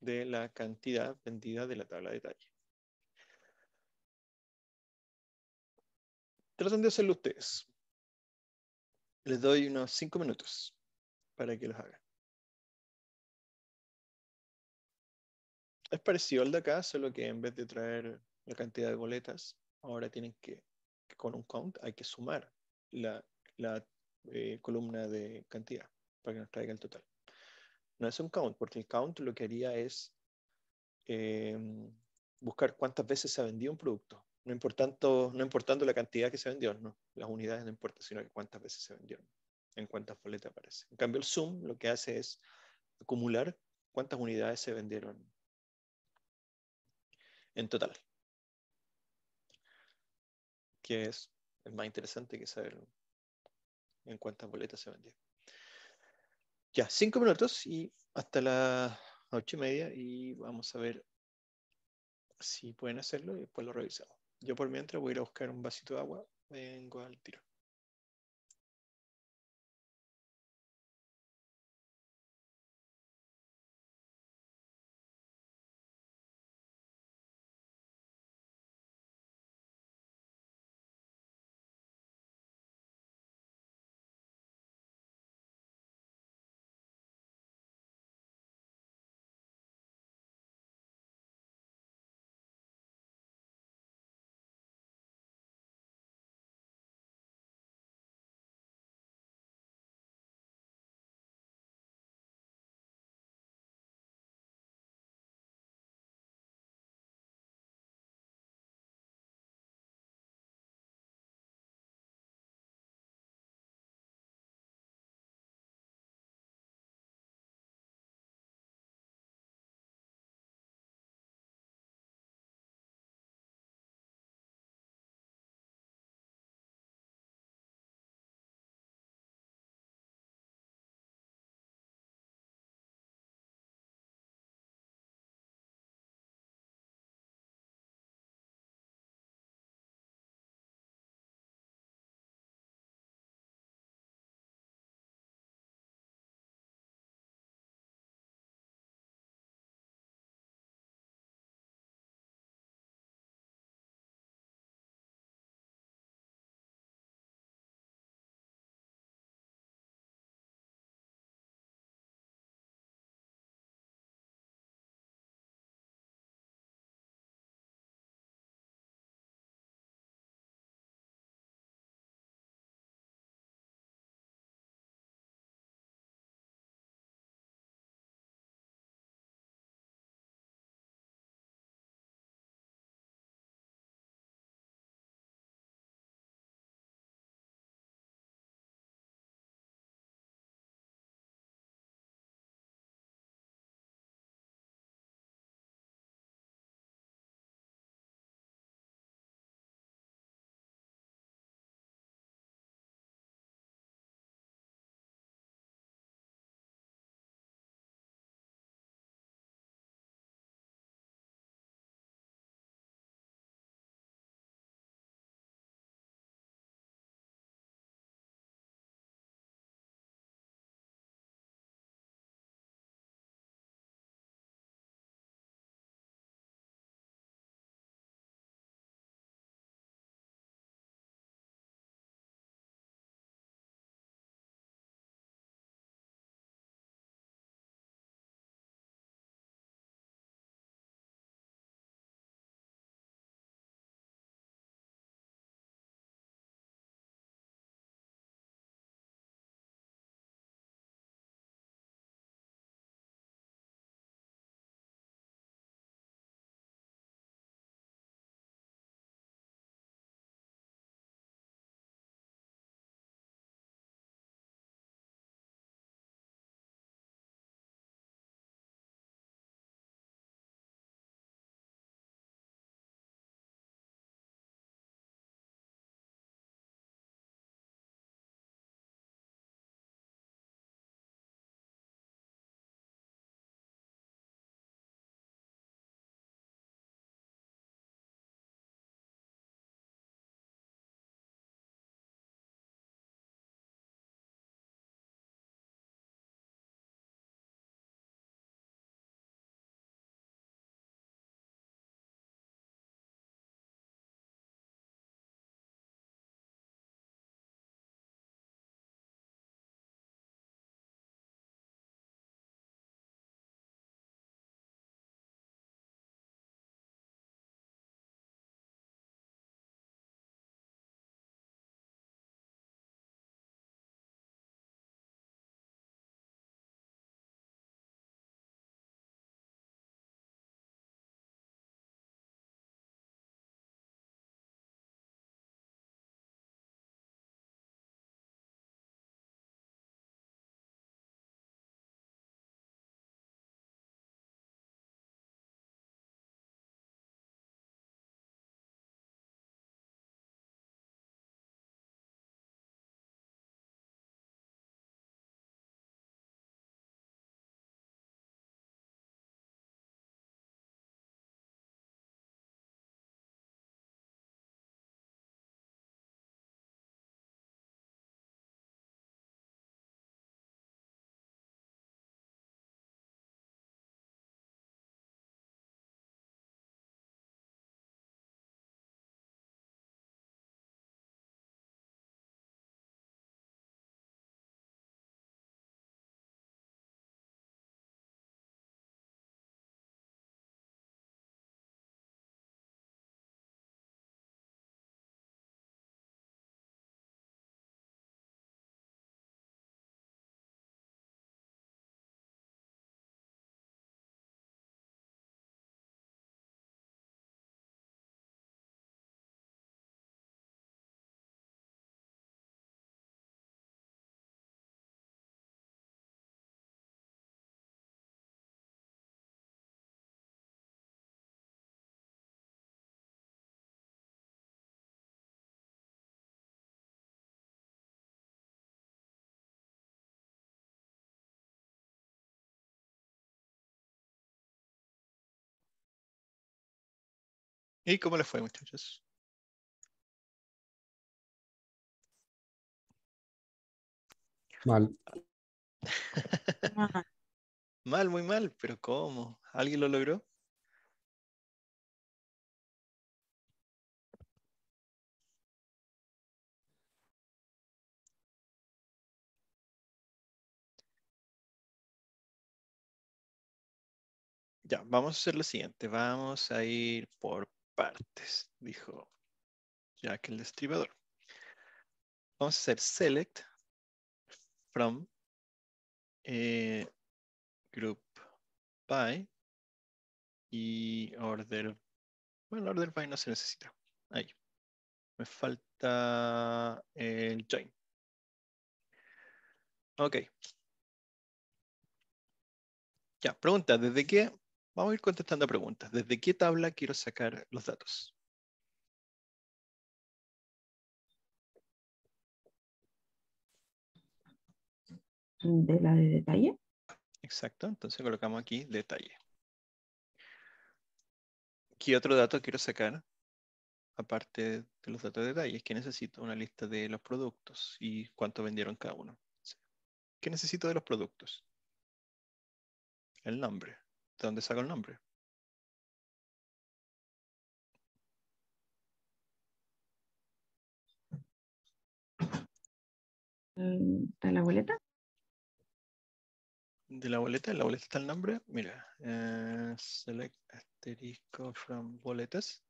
de la cantidad vendida de la tabla de detalle. Traten de hacerlo ustedes. Les doy unos cinco minutos para que los hagan. es parecido al de acá, solo que en vez de traer la cantidad de boletas, ahora tienen que, con un count, hay que sumar la, eh, columna de cantidad para que nos traiga el total. No es un count, porque el count lo que haría es eh, buscar cuántas veces se ha vendido un producto. No importando, no importando la cantidad que se vendió, no. Las unidades no importan, sino que cuántas veces se vendieron, en cuántas boletas aparece. En cambio, el zoom lo que hace es acumular cuántas unidades se vendieron en total. Que es, más interesante que saber en cuántas boletas se vendió. Ya, cinco minutos y hasta las ocho y media y vamos a ver si pueden hacerlo y después lo revisamos. Yo por mientras voy a ir a buscar un vasito de agua, vengo al tiro. ¿Y cómo les fue, muchachos? Mal. mal, muy mal, pero ¿cómo? ¿Alguien lo logró? Ya, vamos a hacer lo siguiente. Vamos a ir por partes, dijo Jack el destribador Vamos a hacer select from eh, group by y order. Bueno, order by no se necesita. Ahí. Me falta el join. Ok. Ya, pregunta, ¿desde qué Vamos a ir contestando preguntas. ¿Desde qué tabla quiero sacar los datos? De la de detalle. Exacto, entonces colocamos aquí detalle. ¿Qué otro dato quiero sacar? Aparte de los datos de detalle, ¿Qué que necesito una lista de los productos y cuánto vendieron cada uno. ¿Qué necesito de los productos? El nombre. ¿De dónde saco el nombre? ¿De la boleta? ¿De la boleta? ¿En la boleta está el nombre? Mira, eh, select asterisco from boletas.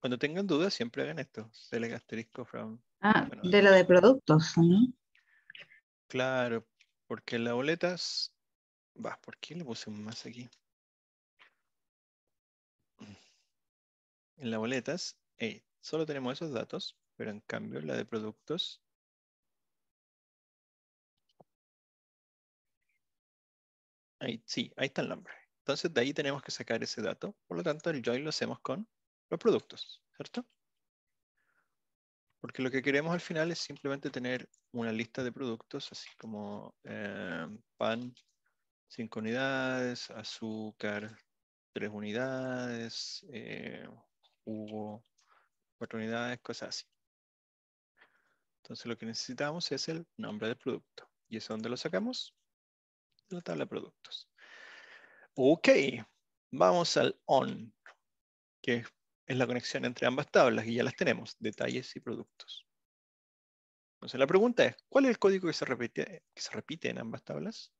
Cuando tengan dudas, siempre hagan esto. Select asterisco from... Ah, de la de productos, Claro, porque la boleta... Va, ¿por qué le puse más aquí? en las boletas, eh, solo tenemos esos datos, pero en cambio la de productos Ahí, sí, ahí está el nombre. Entonces de ahí tenemos que sacar ese dato. Por lo tanto, el join lo hacemos con los productos, ¿cierto? Porque lo que queremos al final es simplemente tener una lista de productos, así como eh, pan 5 unidades, azúcar 3 unidades, eh, hubo oportunidades, cosas así. Entonces lo que necesitamos es el nombre del producto. ¿Y eso dónde lo sacamos? De la tabla de productos. Ok, vamos al on, que es la conexión entre ambas tablas y ya las tenemos, detalles y productos. Entonces la pregunta es, ¿cuál es el código que se repite, que se repite en ambas tablas?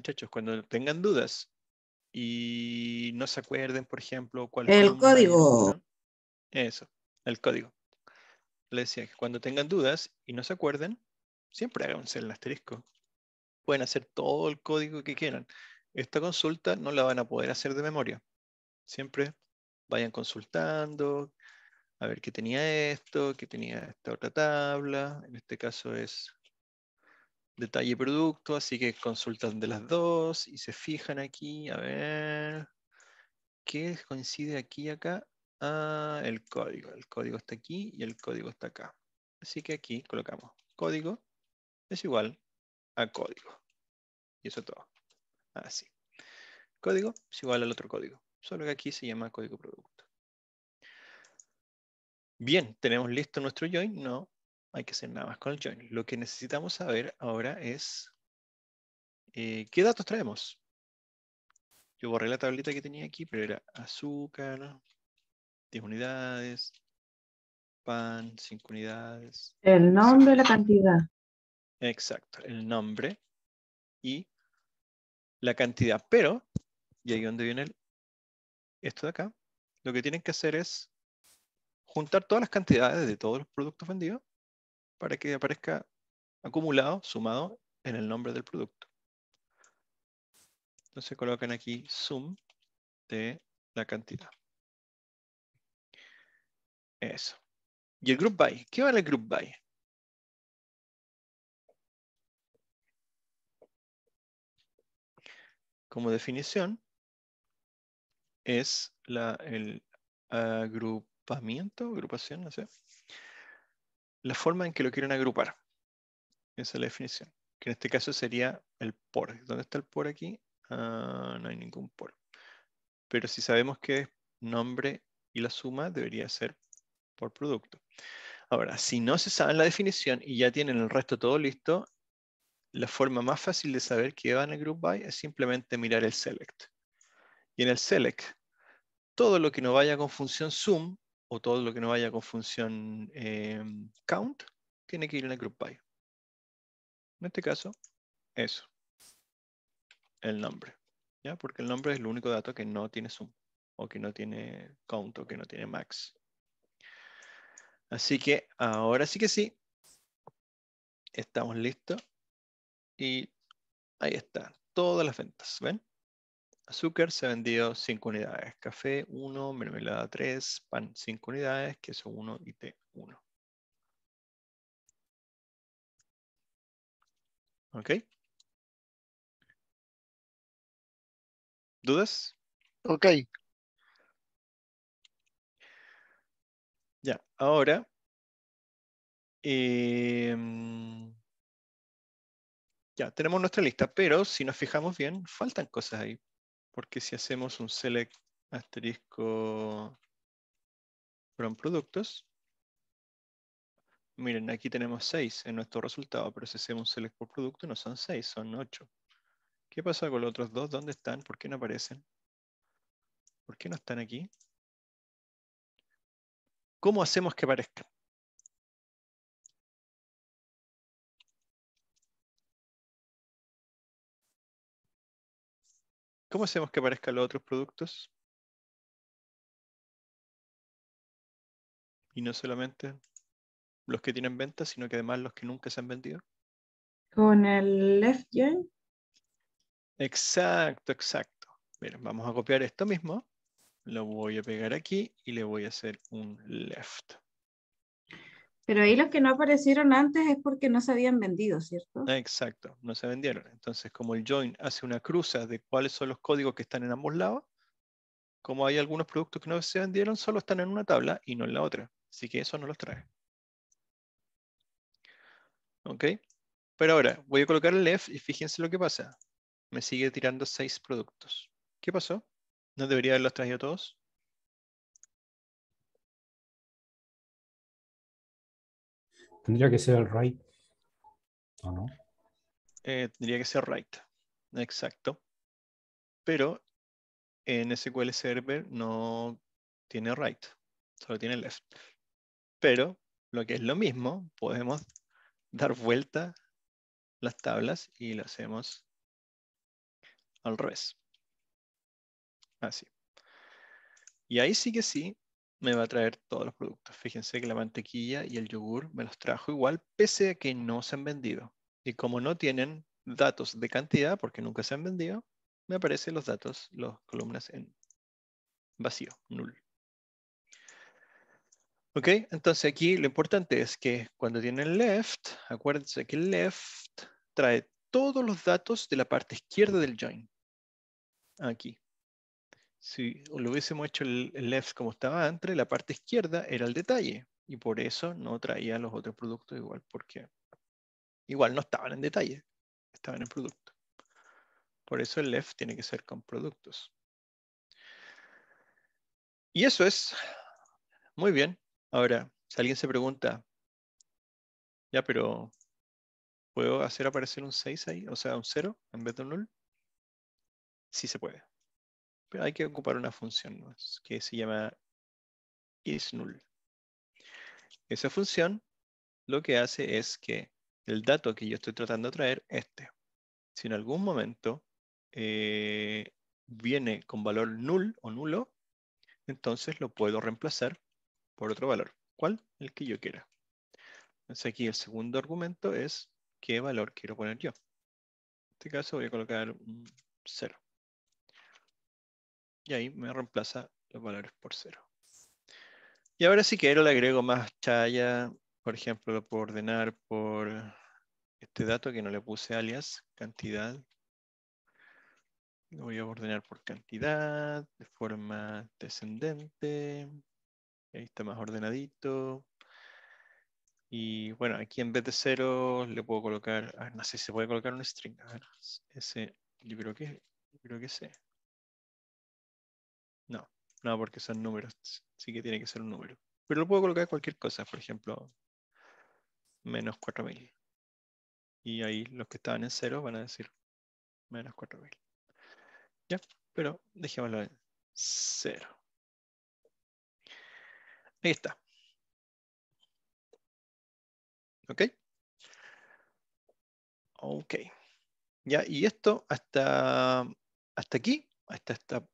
muchachos, cuando tengan dudas y no se acuerden, por ejemplo, cuál El código. eso, el código. Le decía que cuando tengan dudas y no se acuerden, siempre háganse el asterisco. Pueden hacer todo el código que quieran. Esta consulta no la van a poder hacer de memoria. Siempre vayan consultando, a ver qué tenía esto, qué tenía esta otra tabla. En este caso es detalle producto, así que consultan de las dos y se fijan aquí, a ver, ¿qué coincide aquí y acá? Ah, el código, el código está aquí y el código está acá. Así que aquí colocamos código es igual a código. Y eso todo. Así. Ah, código es igual al otro código, solo que aquí se llama código producto. Bien, ¿tenemos listo nuestro join? No, hay que hacer nada más con el join. Lo que necesitamos saber ahora es eh, qué datos traemos. Yo borré la tablita que tenía aquí, pero era azúcar, 10 unidades, pan, 5 unidades. El nombre, y la cantidad. Exacto, el nombre y la cantidad. Pero, y ahí donde viene esto de acá, lo que tienen que hacer es juntar todas las cantidades de todos los productos vendidos para que aparezca acumulado, sumado, en el nombre del producto. Entonces colocan aquí sum de la cantidad. Eso. ¿Y el group by? ¿Qué vale el group by? Como definición, es la, el agrupamiento, agrupación, no sé, la forma en que lo quieren agrupar. Esa es la definición. Que en este caso sería el por. ¿Dónde está el por aquí? Ah, no hay ningún por. Pero si sabemos que es nombre y la suma, debería ser por producto. Ahora, si no se sabe la definición y ya tienen el resto todo listo, la forma más fácil de saber que en el group by es simplemente mirar el select. Y en el select, todo lo que no vaya con función sum o todo lo que no vaya con función em, count tiene que ir en el group by. En este caso, eso. El nombre. ¿ya? Porque el nombre es el único dato que no tiene sum, o que no tiene count, o que no tiene max. Así que ahora sí que sí. Estamos listos. Y ahí está. Todas las ventas. ¿Ven? Azúcar se ha vendido 5 unidades, café 1, mermelada 3, pan 5 unidades, queso 1 y té 1. ¿Ok? ¿Dudas? Ok. Ya, ahora... Em, ya, tenemos nuestra lista, pero si nos fijamos bien, faltan cosas ahí porque si hacemos un select asterisco from productos, miren, aquí tenemos 6 en nuestro resultado, pero si hacemos un select por producto no son 6, son 8. ¿Qué pasa con los otros dos? ¿Dónde están? ¿Por qué no aparecen? ¿Por qué no están aquí? ¿Cómo hacemos que aparezcan? ¿Cómo hacemos que aparezcan los otros productos? Y no solamente los que tienen ventas, sino que además los que nunca se han vendido. Con el left join. Exacto, exacto. Miren, vamos a copiar esto mismo. Lo voy a pegar aquí y le voy a hacer un left. Pero ahí los que no aparecieron antes es porque no se habían vendido, ¿cierto? Exacto, no se vendieron. Entonces, como el join hace una cruza de cuáles son los códigos que están en ambos lados, como hay algunos productos que no se vendieron, solo están en una tabla y no en la otra. Así que eso no los trae. ¿Ok? Pero ahora, voy a colocar el left y fíjense lo que pasa. Me sigue tirando seis productos. ¿Qué pasó? ¿No debería haberlos traído todos? Tendría que ser el right. ¿O no? Eh, tendría que ser right. Exacto. Pero en SQL Server no tiene right. Solo tiene left. Pero lo que es lo mismo, podemos dar vuelta las tablas y lo hacemos al revés. Así. Y ahí sí que sí, me va a traer todos los productos. Fíjense que la mantequilla y el yogur me los trajo igual, pese a que no se han vendido. Y como no tienen datos de cantidad, porque nunca se han vendido, me aparecen los datos, las columnas en vacío, null. Ok, entonces aquí lo importante es que cuando tienen left, acuérdense que left trae todos los datos de la parte izquierda del join. Aquí si lo hubiésemos hecho el, left como estaba antes, la parte izquierda era el detalle. Y por eso no traía los otros productos igual, porque igual no estaban en detalle, estaban en producto. Por eso el left tiene que ser con productos. Y eso es. Muy bien. Ahora, si alguien se pregunta, ya, pero ¿puedo hacer aparecer un 6 ahí? O sea, un 0 en vez de un null. Sí se puede pero hay que ocupar una función que se llama isNull. Esa función lo que hace es que el dato que yo estoy tratando de traer, este, si en algún momento eh, viene con valor null o nulo, entonces lo puedo reemplazar por otro valor. ¿Cuál? El que yo quiera. Entonces aquí el segundo argumento es qué valor quiero poner yo. En este caso voy a colocar un 0 y ahí me reemplaza los valores por cero. Y ahora si quiero le agrego más chaya, por ejemplo, lo puedo ordenar por este dato que no le puse alias, cantidad. Lo voy a ordenar por cantidad, de forma descendente. Ahí está más ordenadito. Y bueno, aquí en vez de cero le puedo colocar, a no sé si se puede colocar un string. A ver, ese, libro que, creo que sé. No, porque son números. Sí que tiene que ser un número. Pero lo puedo colocar cualquier cosa, por ejemplo, menos 4000. Y ahí los que estaban en cero van a decir menos 4000. Ya, pero dejémoslo en cero. Ahí está. ¿Ok? Ok. Ya, y esto hasta, hasta aquí, hasta esta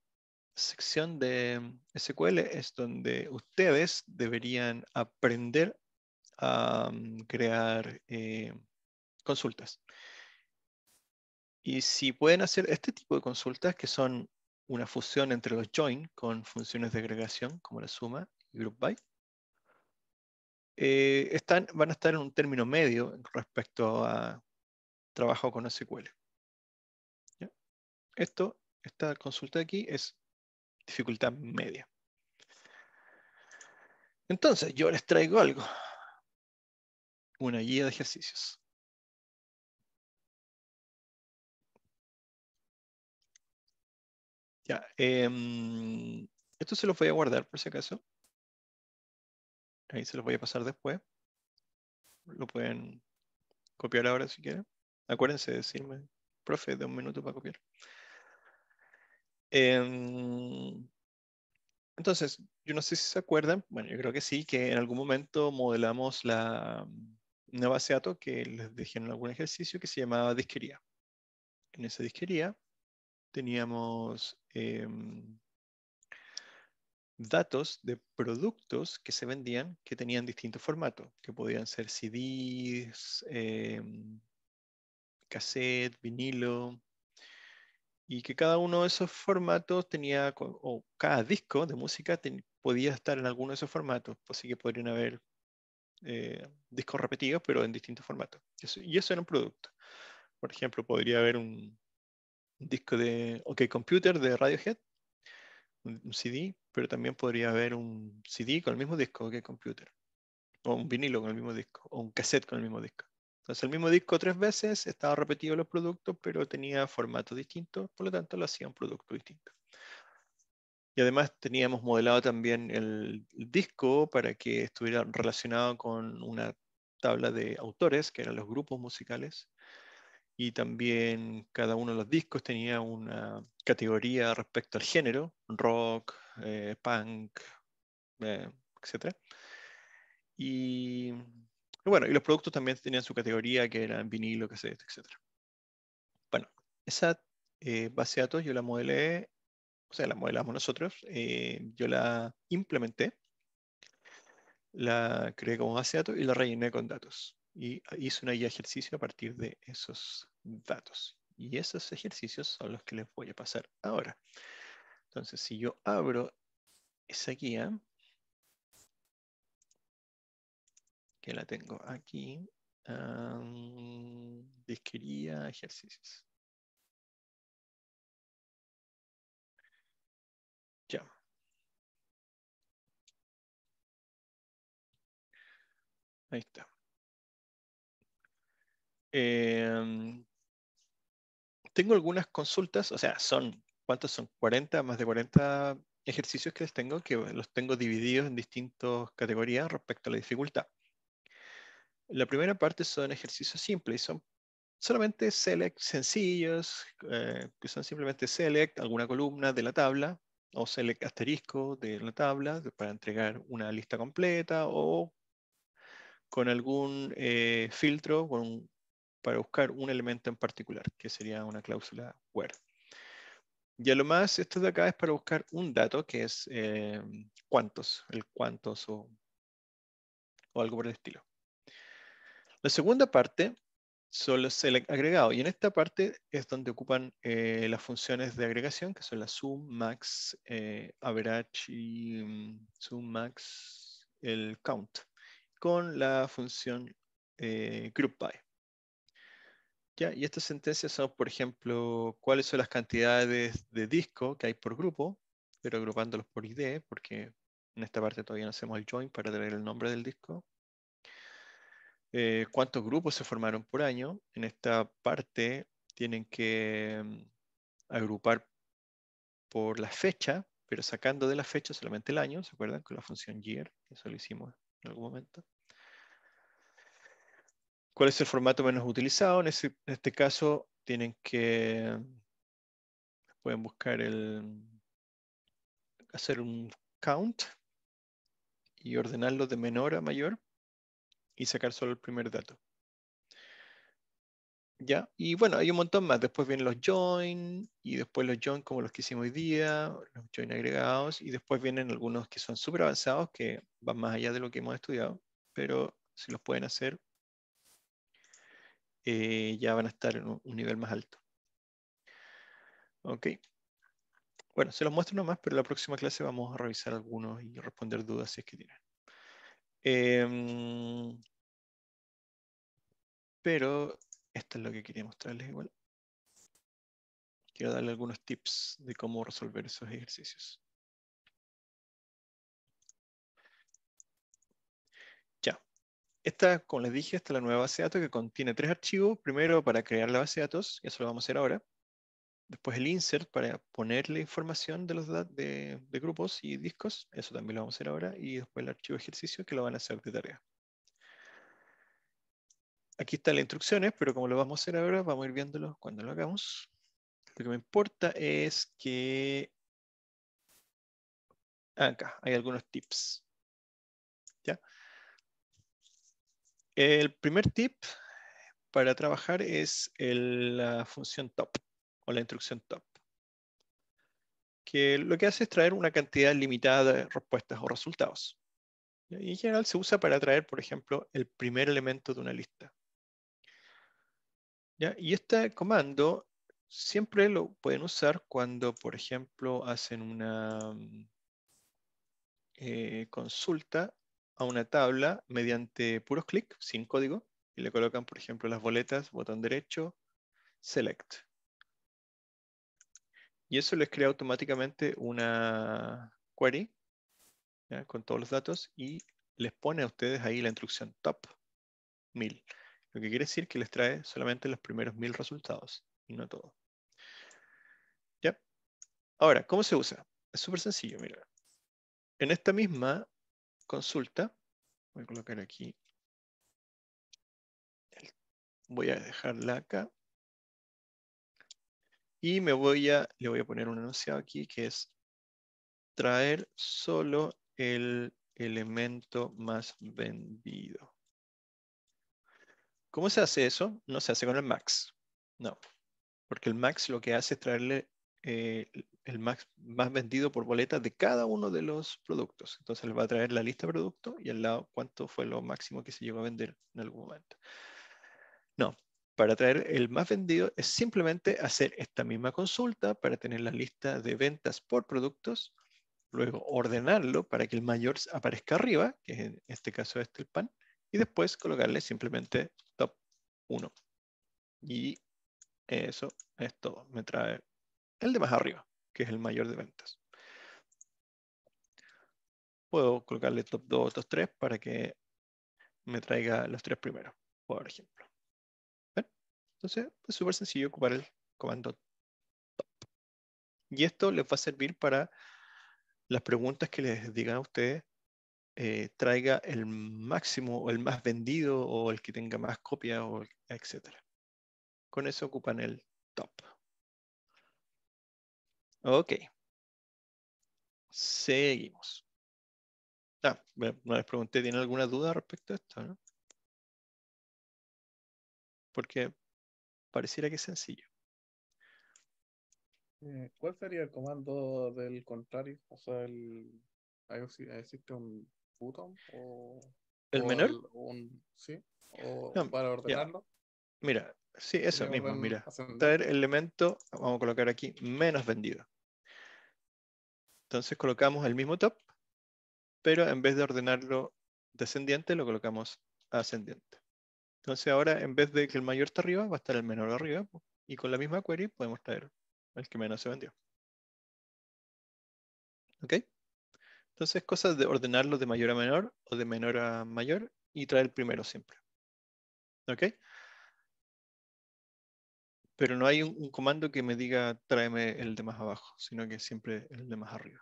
sección de SQL es donde ustedes deberían aprender a mm, crear eh, consultas. Y si pueden hacer este tipo de consultas, que son una fusión entre los join con funciones de agregación, como la suma y group by, eh, están, van a estar en un término medio respecto a trabajo con SQL. Esto, esta consulta aquí es dificultad media. Entonces, yo les traigo algo. Una guía de ejercicios. Ya, em, esto se los voy a guardar por si acaso. Ahí se los voy a pasar después. Lo pueden copiar ahora si quieren. Acuérdense de decirme, profe, de un minuto para copiar. Em, entonces, yo no sé si se acuerdan, bueno, yo creo que sí, que en algún momento modelamos una base de datos que les dejé en algún ejercicio que se llamaba disquería. En esa disquería teníamos em, datos de productos que se vendían que tenían distintos formatos, que podían ser CDs, eh, em, cassette, vinilo, y que cada uno de esos formatos tenía, o cada disco de música podía estar en alguno de esos formatos, así pues que podrían haber eh, discos repetidos, pero en distintos formatos. y eso era un producto. Por ejemplo, podría haber un, disco de OK Computer de Radiohead, un, CD, pero también podría haber un CD con el mismo disco, OK Computer, o un vinilo con el mismo disco, o un cassette con el mismo disco. Entonces el mismo disco tres veces, estaba repetido los productos, pero tenía formato distinto, por lo tanto lo hacía un producto distinto. Y además teníamos modelado también el disco para que estuviera relacionado con una tabla de autores, que eran los grupos musicales. Y también cada uno de los discos tenía una categoría respecto al género, rock, eh, punk, eh, etc. Y y bueno, y los productos también tenían su categoría, que eran vinilo, cassette, etc. Bueno, esa eh, base de datos yo la modelé, o sea, la modelamos nosotros, eh, yo la implementé, la creé como base de datos y la rellené con datos. Y hice un ejercicio a partir de esos datos. Y esos ejercicios son los que les voy a pasar ahora. Entonces, si yo abro esa guía, que la tengo aquí. disquería, ejercicios. Ya. Ahí está. Em, tengo algunas consultas, o sea, son, ¿cuántos son? 40, más de 40 ejercicios que les tengo, que los tengo divididos en distintas categorías respecto a la dificultad. La primera parte son ejercicios simples, son solamente select sencillos, eh, que son simplemente select alguna columna de la tabla o select asterisco de la tabla para entregar una lista completa o con algún eh, filtro para buscar un elemento en particular, que sería una cláusula where. Y a lo más, esto de acá es para buscar un dato que es eh, cuántos, el cuántos o algo por el estilo. La segunda parte solo es el agregado y en esta parte es donde ocupan eh, las funciones de agregación que son la sum, max, eh, average y mm, sum, max, el count con la función eh, group by. ¿Ya? Y estas sentencias son, por ejemplo, cuáles son las cantidades de disco que hay por grupo, pero agrupándolos por ID, porque en esta parte todavía no hacemos el join para traer el nombre del disco. Eh, cuántos grupos se formaron por año. En esta parte tienen que mm, agrupar por la fecha, pero sacando de la fecha solamente el año, ¿se acuerdan? Con la función year, eso lo hicimos en algún momento. ¿Cuál es el formato menos utilizado? En, en este caso tienen que, pueden buscar el, hacer un count y ordenarlo de menor a mayor y sacar solo el primer dato. ¿Ya? Y bueno, hay un montón más. Después vienen los join y después los join como los que hicimos hoy día, los join agregados y después vienen algunos que son súper avanzados que van más allá de lo que hemos estudiado, pero si los pueden hacer, eh, ya van a estar en un, nivel más alto. Ok. Bueno, se los muestro nomás, pero la próxima clase vamos a revisar algunos y responder dudas si es que tienen. Em, pero esto es lo que quería mostrarles igual. Quiero darle algunos tips de cómo resolver esos ejercicios. Ya. Esta, como les dije, esta es la nueva base de datos que contiene tres archivos. Primero para crear la base de datos, y eso lo vamos a hacer ahora. Después el insert para ponerle información de los de, de grupos y discos, eso también lo vamos a hacer ahora, y después el archivo ejercicio que lo van a hacer de tarea. Aquí están las instrucciones, pero como lo vamos a hacer ahora, vamos a ir viéndolo cuando lo hagamos. Lo que me importa es que... Ah, acá hay algunos tips. El primer tip para trabajar es la función top o la instrucción top, que lo que hace es traer una cantidad limitada de respuestas o resultados. Y en general se usa para traer, por ejemplo, el primer elemento de una lista. ¿Ya? Y este comando siempre lo pueden usar cuando, por ejemplo, hacen una eh, consulta a una tabla mediante puros clics, sin código, y le colocan, por ejemplo, las boletas, botón derecho, select. Y eso les crea automáticamente una query con todos los datos y les pone a ustedes ahí la instrucción top 1000. Lo que quiere decir que les trae solamente los primeros 1000 resultados y no todo. ¿Ya? Ahora, ¿cómo se usa? Es súper sencillo, mira. En esta misma consulta, voy a colocar aquí, voy a dejarla acá. Y me voy a, le voy a poner un enunciado aquí que es traer solo el elemento más vendido. ¿Cómo se hace eso? No se hace con el max. No. Porque el max lo que hace es traerle eh, el max más vendido por boleta de cada uno de los productos. Entonces le va a traer la lista de productos y al lado cuánto fue lo máximo que se llegó a vender en algún momento. No, para traer el más vendido es simplemente hacer esta misma consulta para tener la lista de ventas por productos, luego ordenarlo para que el mayor aparezca arriba, que en este caso es este, el pan, y después colocarle simplemente top 1. Y eso es todo. Me trae el de más arriba, que es el mayor de ventas. Puedo colocarle top 2 o top 3 para que me traiga los tres primeros, por ejemplo. Entonces es súper sencillo ocupar el comando top. Y esto les va a servir para las preguntas que les digan a ustedes eh, traiga el máximo o el más vendido o el que tenga más copias, etc. Con eso ocupan el top. Ok. Seguimos. Ah, no les pregunté, ¿tienen alguna duda respecto a esto? No? Porque pareciera que es sencillo. Eh, ¿Cuál sería el comando del contrario? O sea, el, ¿existe un button? O, ¿El menor? sí, o para ordenarlo. Mira, sí, eso mismo, mira. Traer elemento, vamos a colocar aquí, menos vendido. Entonces colocamos el mismo top, pero en vez de ordenarlo descendiente, lo colocamos ascendiente. Entonces ahora en vez de que el mayor está arriba, va a estar el menor arriba. y con la misma query podemos traer el que menos se vendió. ¿Ok? Entonces cosas de ordenarlo de mayor a menor o de menor a mayor y traer el primero siempre. ¿Ok? Pero no hay un, un comando que me diga tráeme el de más abajo, sino que siempre el de más arriba.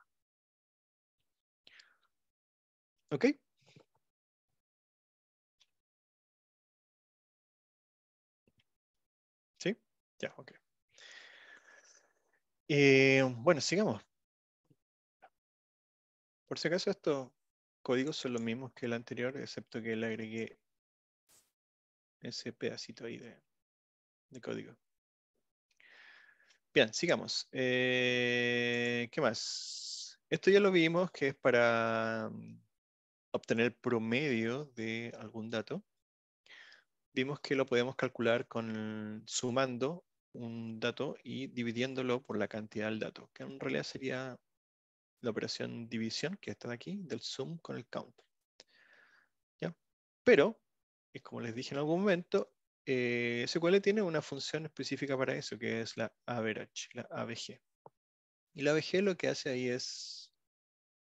¿Ok? ok. Eh, bueno, sigamos. Por si acaso estos códigos son los mismos que el anterior, excepto que le agregué ese pedacito ahí de, código. Bien, sigamos. Eh, ¿Qué más? Esto ya lo vimos, que es para mm, obtener el promedio de algún dato. Vimos que lo podemos calcular con sumando un dato y dividiéndolo por la cantidad del dato, que en realidad sería la operación división, que está de aquí, del sum con el count. ¿Ya? Pero, es como les dije en algún momento, eh, SQL tiene una función específica para eso, que es la average, la ABG. Y la AVG lo que hace ahí es,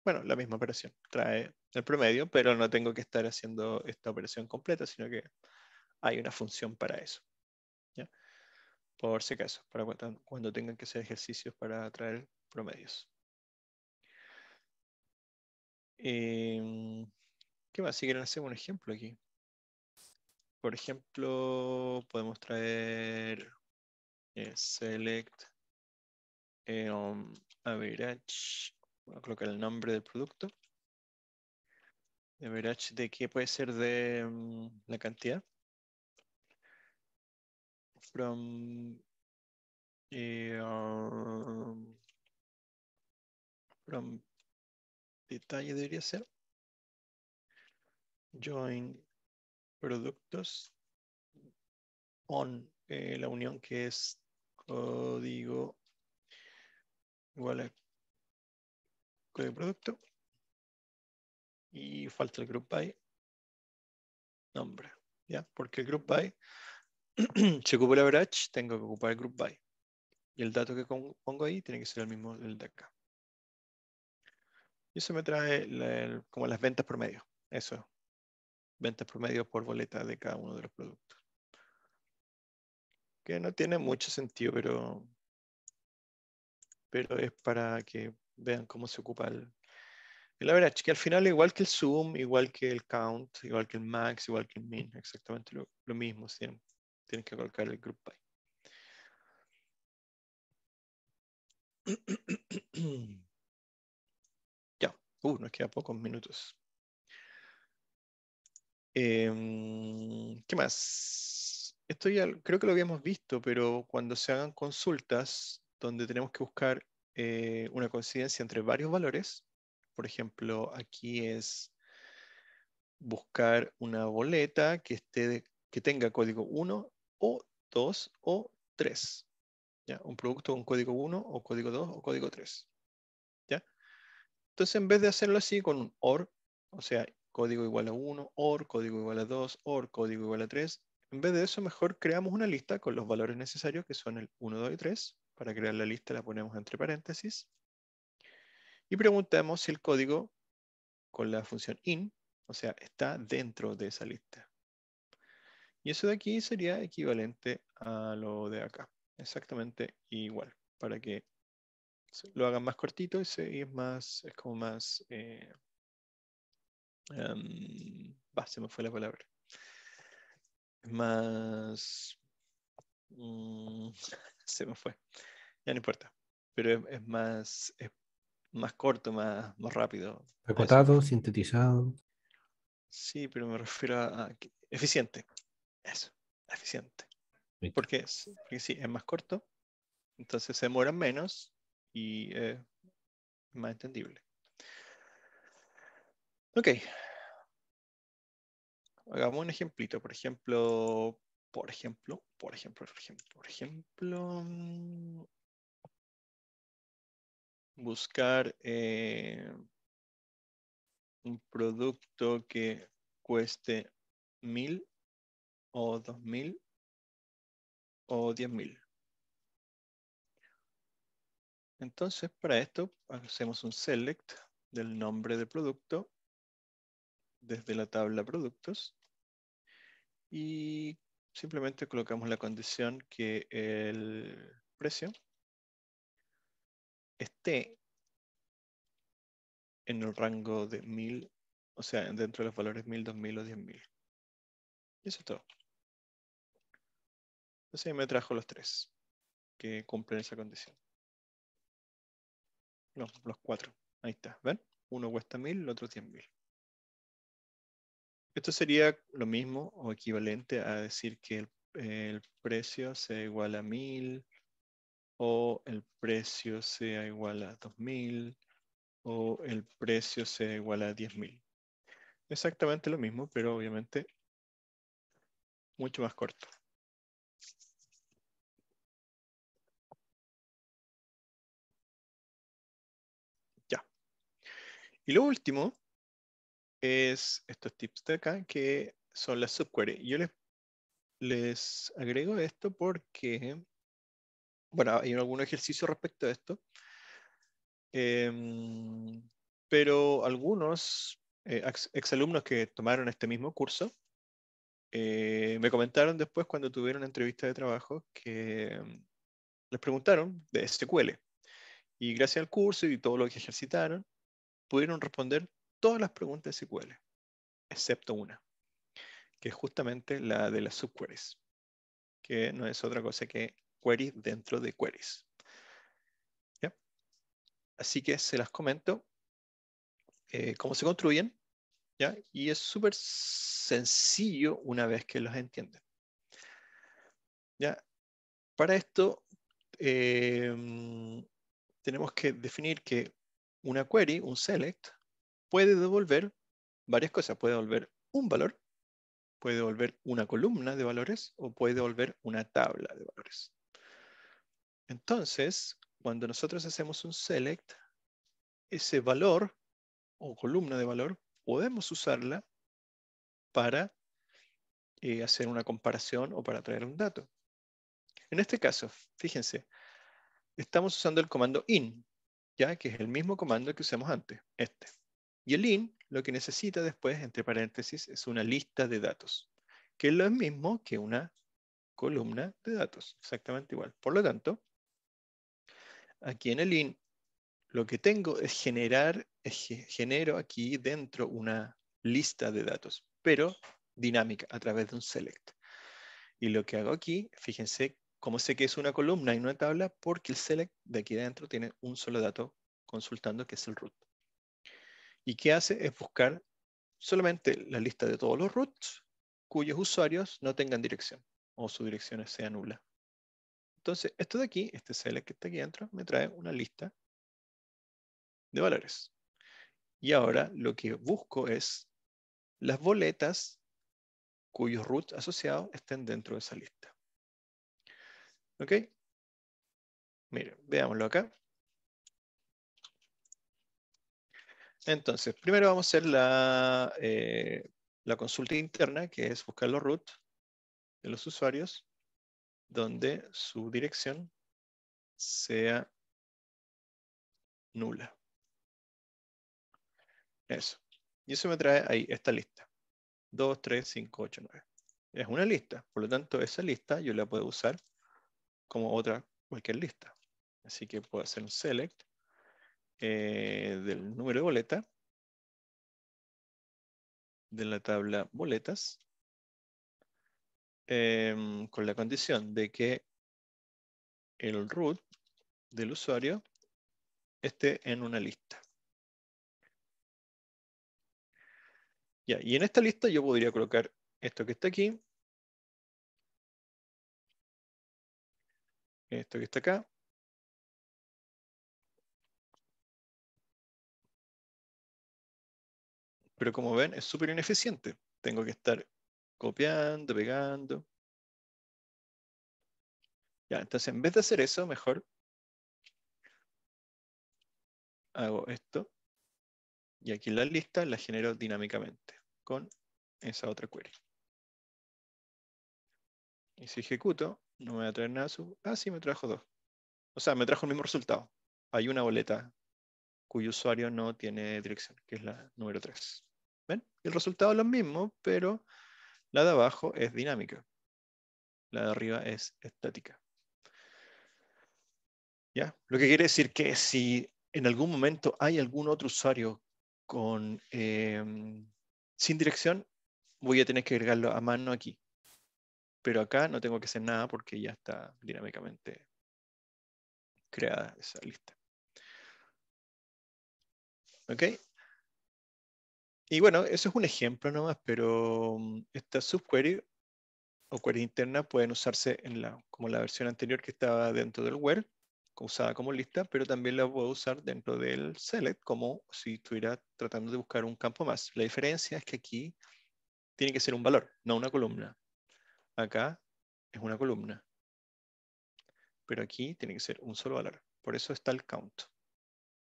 bueno, la misma operación, trae el promedio, pero no tengo que estar haciendo esta operación completa, sino que hay una función para eso. ¿ya? por si acaso, para cuando tengan que hacer ejercicios para traer promedios. Em, ¿Qué más? Si quieren hacer un ejemplo aquí. Por ejemplo, podemos traer select eh, um, average. Voy a colocar el nombre del producto. Average de qué puede ser de mm, la cantidad from eh, um, from detalle debería ser join productos on eh, la unión que es código igual a código producto y falta el group by nombre, ¿ya? Porque el group by si ocupo el average, tengo que ocupar el group by. Y el dato que pongo ahí tiene que ser el mismo del de acá. Y eso me trae como las ventas promedio. Eso. Ventas promedio por boleta de cada uno de los productos. Que no tiene mucho sentido, pero, pero es para que vean cómo se ocupa el, average, que al final igual que el zoom, igual que el count, igual que el max, igual que el min, exactamente lo, lo mismo siempre tienes que colocar el group by. ya, uh, nos queda pocos minutos. Em, ¿Qué más? Esto ya creo que lo habíamos visto, pero cuando se hagan consultas donde tenemos que buscar eh, una coincidencia entre varios valores, por ejemplo, aquí es buscar una boleta que, esté que tenga código 1 o 2 o 3. ¿ya? Un producto con código 1 o código 2 o código 3. Entonces, en vez de hacerlo así con un OR, o sea, código igual a 1, OR, código igual a 2, OR, código igual a 3, en vez de eso, mejor creamos una lista con los valores necesarios, que son el 1, 2 y 3. Para crear la lista la ponemos entre paréntesis. Y preguntamos si el código con la función in, o sea, está dentro de esa lista. Y eso de aquí sería equivalente a lo de acá. Exactamente igual, para que lo hagan más cortito y, es más, es como más, eh, em, se me fue la palabra. más, mm, se me fue, ya no importa, pero es, más, es más corto, más, más rápido. Acotado, sintetizado. Sí, pero me refiero a eficiente. Eso, eficiente. Porque, porque sí, es más corto, entonces se demoran menos y eh, es más entendible. Ok. Hagamos un ejemplito, por ejemplo, por ejemplo, por ejemplo, por ejemplo, por ejemplo, mm, buscar eh, un producto que cueste mil o 2.000 o 10.000. Entonces, para esto hacemos un select del nombre de producto desde la tabla productos y simplemente colocamos la condición que el precio esté en el rango de 1000, o sea, dentro de los valores 1000, 2000 o 10000. Y eso es todo. Entonces me trajo los tres que cumplen esa condición. No, los cuatro. Ahí está. ¿Ven? Uno cuesta mil, el otro cien mil. Esto sería lo mismo o equivalente a decir que el, precio sea igual a mil o el precio sea igual a mil o el precio sea igual a mil. Exactamente lo mismo, pero obviamente mucho más corto. Y lo último es estos tips de acá, que son las subqueries. Yo les, les agrego esto porque, bueno, hay algún ejercicio respecto a esto, em, pero algunos eh, exalumnos que tomaron este mismo curso eh, me comentaron después cuando tuvieron entrevista de trabajo que em, les preguntaron de SQL. Y gracias al curso y todo lo que ejercitaron, pudieron responder todas las preguntas de SQL, excepto una, que es justamente la de las subqueries, que no es otra cosa que queries dentro de queries. Así que se las comento eh, cómo se construyen, ¿ya? y es súper sencillo una vez que los entienden. ¿Ya? Para esto, eh, tenemos que definir que una query, un select, puede devolver varias cosas. Puede devolver un valor, puede devolver una columna de valores o puede devolver una tabla de valores. Entonces, cuando nosotros hacemos un select, ese valor o columna de valor podemos usarla para eh, hacer una comparación o para traer un dato. En este caso, fíjense, estamos usando el comando in que es el mismo comando que usamos antes, este. Y el in lo que necesita después, entre paréntesis, es una lista de datos, que es lo mismo que una columna de datos, exactamente igual. Por lo tanto, aquí en el in, lo que tengo es generar, genero aquí dentro una lista de datos, pero dinámica, a través de un select. Y lo que hago aquí, fíjense como sé que es una columna y no una tabla? Porque el select de aquí adentro tiene un solo dato consultando que es el root. ¿Y qué hace? Es buscar solamente la lista de todos los roots cuyos usuarios no tengan dirección o su dirección sea nula. Entonces, esto de aquí, este select que está aquí dentro, me trae una lista de valores. Y ahora lo que busco es las boletas cuyos roots asociados estén dentro de esa lista. ¿Ok? Miren, veámoslo acá. Entonces, primero vamos a hacer la, eh, la consulta interna, que es buscar los root de los usuarios, donde su dirección sea nula. Eso. Y eso me trae ahí esta lista. 2, 3, 5, 8, 9. Es una lista. Por lo tanto, esa lista yo la puedo usar como otra cualquier lista. Así que puedo hacer un select eh, del número de boleta de la tabla boletas em, con la condición de que el root del usuario esté en una lista. y en esta lista yo podría colocar esto que está aquí, esto que está acá. Pero como ven, es súper ineficiente. Tengo que estar copiando, pegando. Ya, entonces en vez de hacer eso, mejor hago esto. Y aquí la lista la genero dinámicamente con esa otra query. Y si ejecuto, no me va a traer nada. Ah, sí, me trajo dos. O sea, me trajo el mismo resultado. Hay una boleta cuyo usuario no tiene dirección, que es la número 3. ¿Ven? El resultado es lo mismo, pero la de abajo es dinámica. La de arriba es estática. ¿Ya? Lo que quiere decir que si en algún momento hay algún otro usuario con, em, sin dirección, voy a tener que agregarlo a mano aquí. Pero acá no tengo que hacer nada porque ya está dinámicamente creada esa lista. ¿Ok? Y bueno, eso es un ejemplo nomás, pero mm, esta subquery o query interna pueden usarse en la, como la versión anterior que estaba dentro del where, usada como lista, pero también la puedo usar dentro del select como si estuviera tratando de buscar un campo más. La diferencia es que aquí tiene que ser un valor, no una columna. Acá es una columna. Pero aquí tiene que ser un solo valor. Por eso está el count,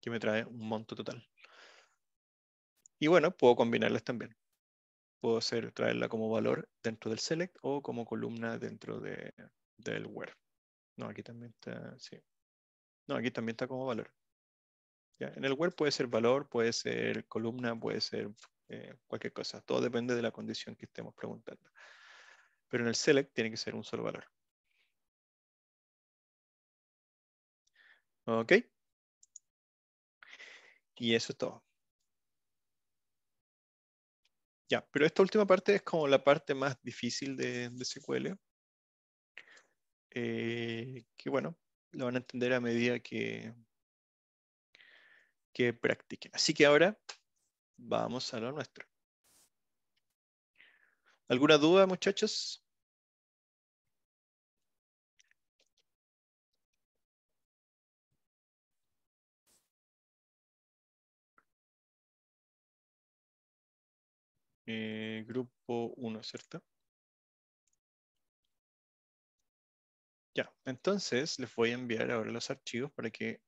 que me trae un monto total. Y bueno, puedo combinarlas también. Puedo hacer, traerla como valor dentro del select o como columna dentro del where. No, aquí también está, No, aquí también está como valor. En el where puede ser valor, puede ser columna, puede ser eh, cualquier cosa. Todo depende de la condición que estemos preguntando pero en el select tiene que ser un solo valor. Ok. Y eso es todo. Ya, pero esta última parte es como la parte más difícil de, SQL. Eh, que bueno, lo van a entender a medida que practiquen. Así que ahora vamos a lo nuestro. ¿Alguna duda, muchachos? Eh, grupo 1, ¿cierto? Ya, entonces les voy a enviar ahora los archivos para que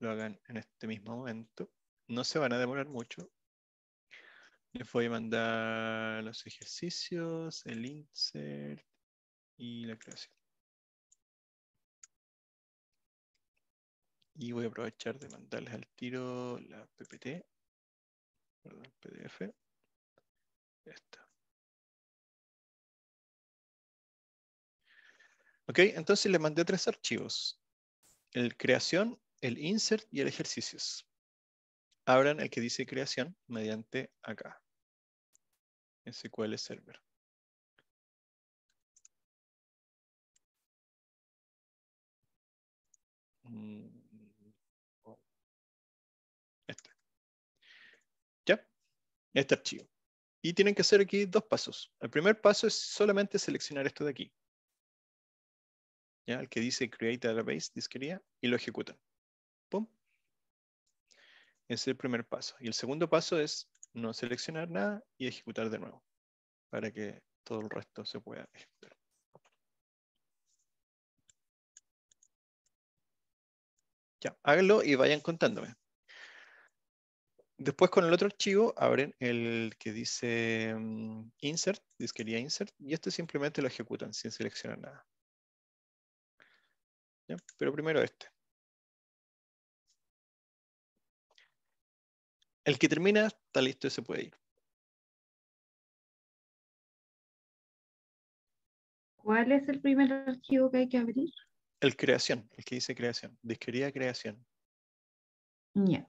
lo hagan en este mismo momento. No se van a demorar mucho. Les voy a mandar los ejercicios, el insert y la creación. Y voy a aprovechar de mandarles al tiro la PPT, perdón, PDF. Ok, entonces le mandé tres archivos. El creación, el insert y el ejercicios. Abran el que dice creación mediante acá. SQL Server. Mm, oh. Este. ¿Ya? Este archivo. Y tienen que hacer aquí dos pasos. El primer paso es solamente seleccionar esto de aquí. ¿Ya? El que dice Create Database, disquería, y lo ejecutan. ¡Pum! Ese es el primer paso. Y el segundo paso es no seleccionar nada y ejecutar de nuevo. Para que todo el resto se pueda ejecutar. Ya, háganlo y vayan contándome. Después con el otro archivo abren el que dice mm, insert, disquería insert, y este simplemente lo ejecutan sin seleccionar nada. Pero primero este. El que termina está listo y se puede ir. ¿Cuál es el primer archivo que hay que abrir? El creación, el que dice creación, disquería creación. Ya.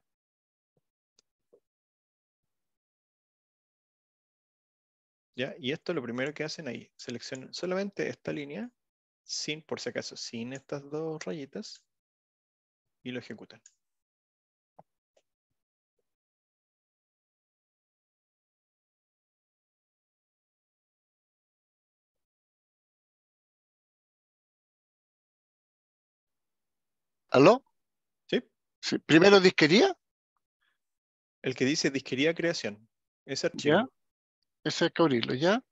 ¿ya? Y esto lo primero que hacen ahí, seleccionan solamente esta línea, sin, por si acaso, sin estas dos rayitas, y lo ejecutan. ¿Aló? Sí. ¿Primero disquería? El que dice disquería creación. Ese archivo. ¿Ya? Ese ¿ya?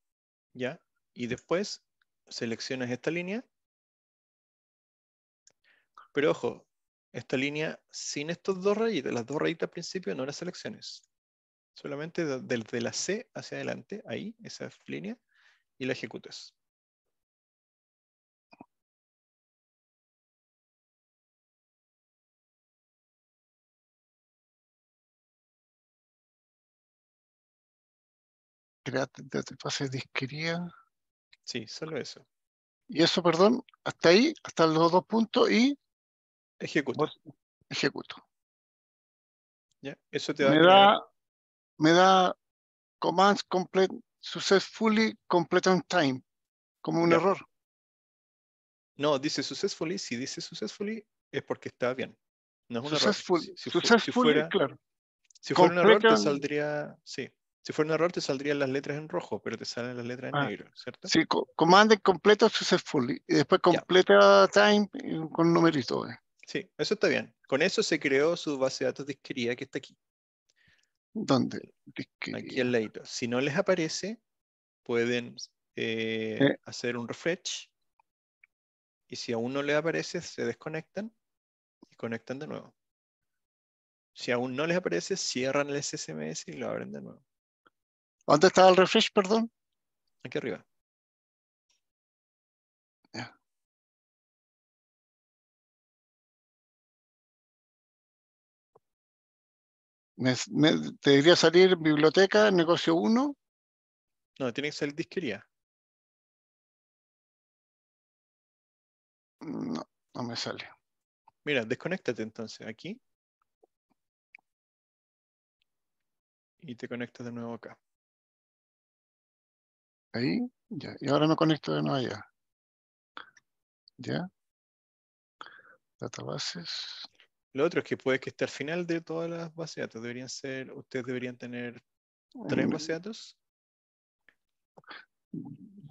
Ya. Y después seleccionas esta línea. Pero ojo, esta línea sin estos dos rayitas, las dos rayitas al principio no las selecciones. Solamente desde la C hacia adelante, ahí, esa línea, y la ejecutas. create desde fase de disquería. Sí, solo eso. Y eso, perdón, hasta ahí, hasta los dos puntos y... Ejecuto. Ejecuto. Ya, eso te da... Me da, me da commands complete, successfully complete on time, como un error. No, dice successfully, si dice successfully es porque está bien. No es un error. Si, fuera, claro. Si fuera un error te saldría, sí, si fuera un error, te saldrían las letras en rojo, pero te salen las letras en ah, negro, ¿cierto? Sí, comando completo successfully. Y después completa time con numerito. Eh. Sí, eso está bien. Con eso se creó su base de datos disquería que está aquí. ¿Dónde? Disquería. Aquí al ladito. Si no les aparece, pueden eh, eh. hacer un refresh. Y si aún no les aparece, se desconectan y conectan de nuevo. Si aún no les aparece, cierran el SMS y lo abren de nuevo. ¿Dónde estaba el refresh, perdón? Aquí arriba. te diría salir biblioteca, negocio 1. No, tiene que salir disquería. No, no me sale. Mira, desconéctate entonces aquí. Y te conectas de nuevo acá. Ahí, ya. Y ahora me conecto de nuevo allá. ¿Ya? Databases. Lo otro es que puede que esté al final de todas las bases de datos. Deberían ser, ustedes deberían tener tres em, bases de datos.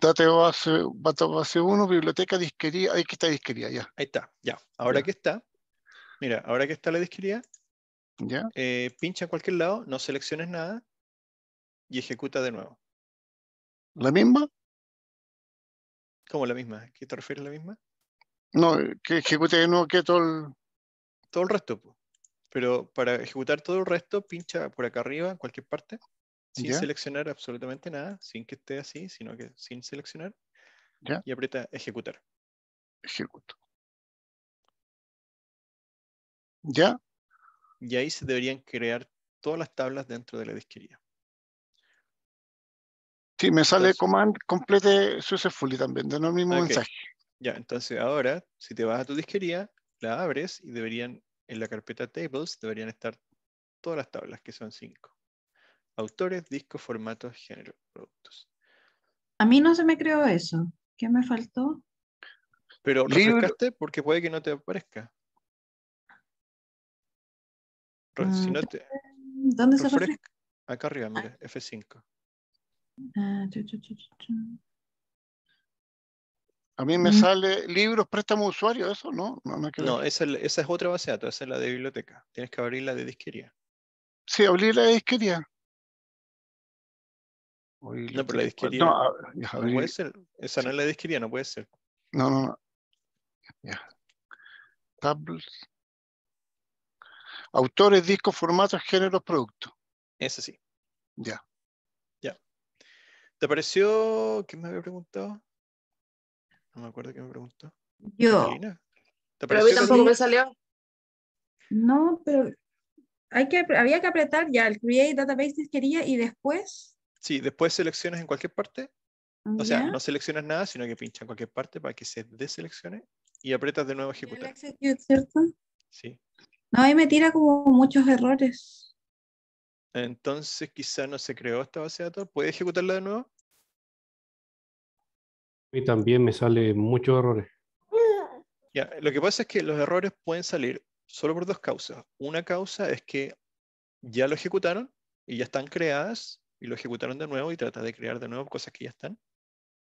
base base 1, biblioteca, disquería. Ahí está disquería, ya. Ahí está, ya. Ahora que está, mira, ahora que está la disquería, ya. Eh, pincha en cualquier lado, no selecciones nada y ejecuta de nuevo. ¿La misma? ¿Cómo la misma? ¿Qué te refieres a la misma? No, que ejecute de nuevo que todo el... Todo el resto. pues. Pero para ejecutar todo el resto, pincha por acá arriba, en cualquier parte, sin seleccionar absolutamente nada, sin que esté así, sino que sin seleccionar. ¿Ya? Y aprieta ejecutar. Ejecuto. ¿Ya? Y ahí se deberían crear todas las tablas dentro de la disquería. Sí, me sale entonces, command complete successfully también, de no el mismo mensaje. Ya, entonces ahora, si te vas a tu disquería, la abres y deberían, en la carpeta tables, deberían estar todas las tablas, que son cinco. Autores, discos, formatos, género, productos. A mí no se me creó eso. ¿Qué me faltó? Pero refrescaste porque puede que no te aparezca. Mm, ¿Dónde se refresca? Acá arriba, mira, F5. Ah, a mí me mm. sale libros, préstamo usuario, eso no. No, esa, es otra base de datos, esa es la de biblioteca. Tienes que abrir la de disquería. Sí, abrir la de disquería. disquería. No, Esa no es la de disquería, no puede ser. No, no, no. Tables. Autores, discos, formatos, géneros, productos. Ese sí. Ya. ¿Te pareció? ¿Quién me había preguntado? No me acuerdo qué me preguntó. Yo. ¿Te pero tampoco me salió. No, pero hay que, había que apretar ya el Create Database quería y después. Sí, después seleccionas en cualquier parte. O sea, no seleccionas nada, sino que pincha en cualquier parte para que se deseleccione y apretas de nuevo ejecutar. Sí. No, ahí me tira como muchos errores. Entonces quizá no se creó esta base de datos. ¿Puede ejecutarla de nuevo? también me sale muchos errores. lo que pasa es que los errores pueden salir solo por dos causas. Una causa es que ya lo ejecutaron y ya están creadas y lo ejecutaron de nuevo y trata de crear de nuevo cosas que ya están,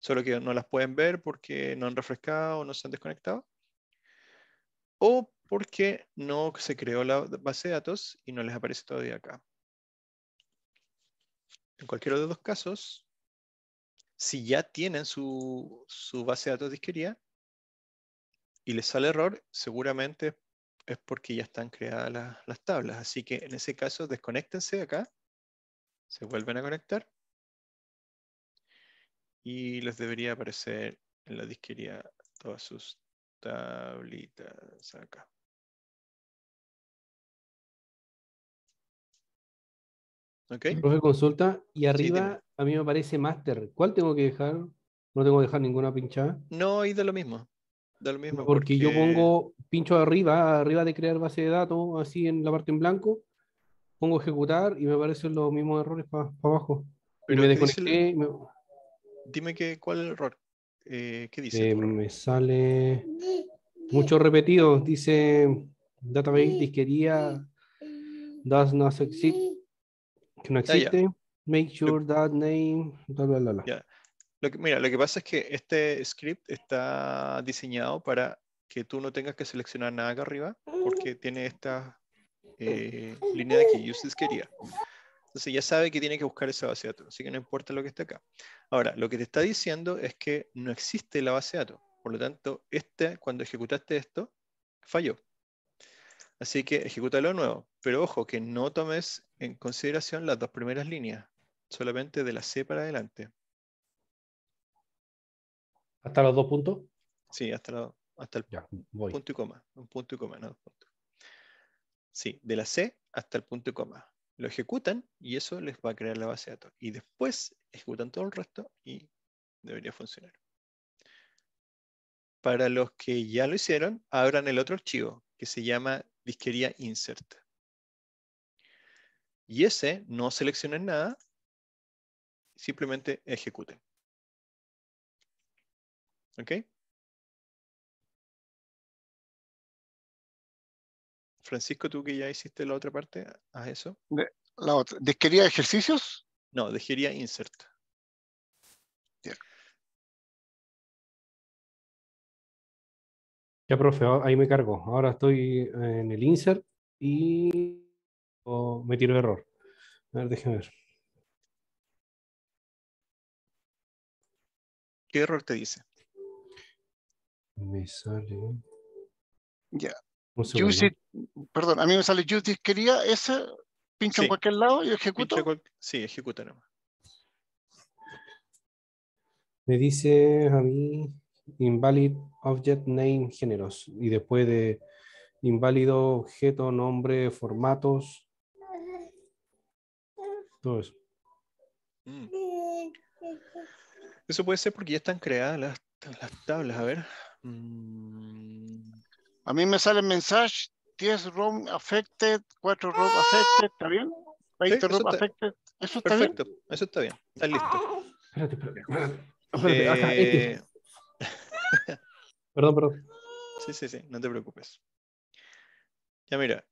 solo que no las pueden ver porque no han refrescado, o no se han desconectado, o porque no se creó la base de datos y no les aparece todavía acá. En cualquiera de los dos casos, si ya tienen su, base de datos de disquería y les sale error, seguramente es porque ya están creadas las, tablas. Así que en ese caso, desconéctense acá, se vuelven a conectar y les debería aparecer en la disquería todas sus tablitas acá. Ok. Profe, consulta y arriba a mí me parece Master. ¿Cuál tengo que dejar? No tengo que dejar ninguna pinchada. No, y de lo mismo. De mismo porque, yo pongo pincho arriba, arriba de crear base de datos, así en la parte en blanco. Pongo ejecutar y me aparecen los mismos errores para abajo. y me desconecté. Dime que, cuál es el error. Eh, ¿Qué dice? Eh, me sale mucho repetido. Dice database disquería does not exist, que no ah, existe. Make sure that name, mira, lo que pasa es que este script está diseñado para que tú no tengas que seleccionar nada acá arriba, porque tiene esta eh, línea de que uses quería. Entonces ya sabe que tiene que buscar esa base de datos, así que no importa lo que esté acá. Ahora, lo que te está diciendo es que no existe la base de datos, por lo tanto, este, cuando ejecutaste esto, falló. Así que ejecútalo de nuevo, pero ojo que no tomes en consideración las dos primeras líneas, solamente de la C para adelante. ¿Hasta los dos puntos? Sí, hasta, el punto y coma. Un punto y coma, no dos puntos. Sí, de la C hasta el punto y coma. Lo ejecutan y eso les va a crear la base de datos. Y después ejecutan todo el resto y debería funcionar. Para los que ya lo hicieron, abran el otro archivo que se llama disquería insert. Y ese no seleccionen nada, simplemente ejecute ¿Ok? Francisco, tú que ya hiciste la otra parte, haz eso. la otra. ejercicios? No, dejaría insert. Ya, profe, ahí me cargo. Ahora estoy eh, en el insert y oh, me tiro error. A ver, déjeme ver. ¿Qué error te dice? Me sale. Ya. Perdón, a mí me sale quería ese, pincho en cualquier lado y ejecuto. Sí, ejecuta nomás. Me dice a mí invalid object name géneros y después de inválido objeto, nombre, formatos. Todo eso. Mm. Eso puede ser porque ya están creadas las, las tablas. A ver. Mm. A mí me sale el mensaje 10 ROM affected, 4 ROM affected, ¿está bien? 20 ROM affected. ¿Eso está Perfecto, bien? eso está bien. Está listo. Espérate, espérate. Este. Eh, perdón, perdón. Sí, sí, sí, no te preocupes. Ya mira,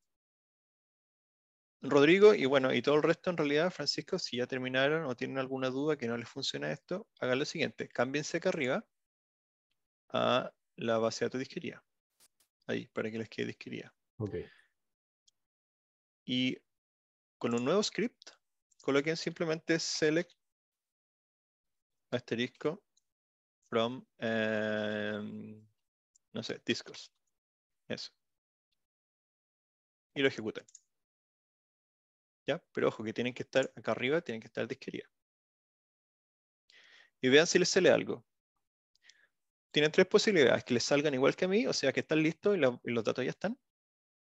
Rodrigo y bueno, y todo el resto en realidad, Francisco, si ya terminaron o tienen alguna duda que no les funciona esto, hagan lo siguiente, cámbiense acá arriba a la base de datos disquería. Ahí, para que les quede disquería. Ok. Y con un nuevo script, coloquen simplemente select asterisco from, em, no sé, discos. Eso. Y lo ejecuten pero ojo que tienen que estar acá arriba, tienen que estar de izquierda. Y vean si les sale algo. Tienen tres posibilidades, que les salgan igual que a mí, o sea que están listos y, los datos ya están.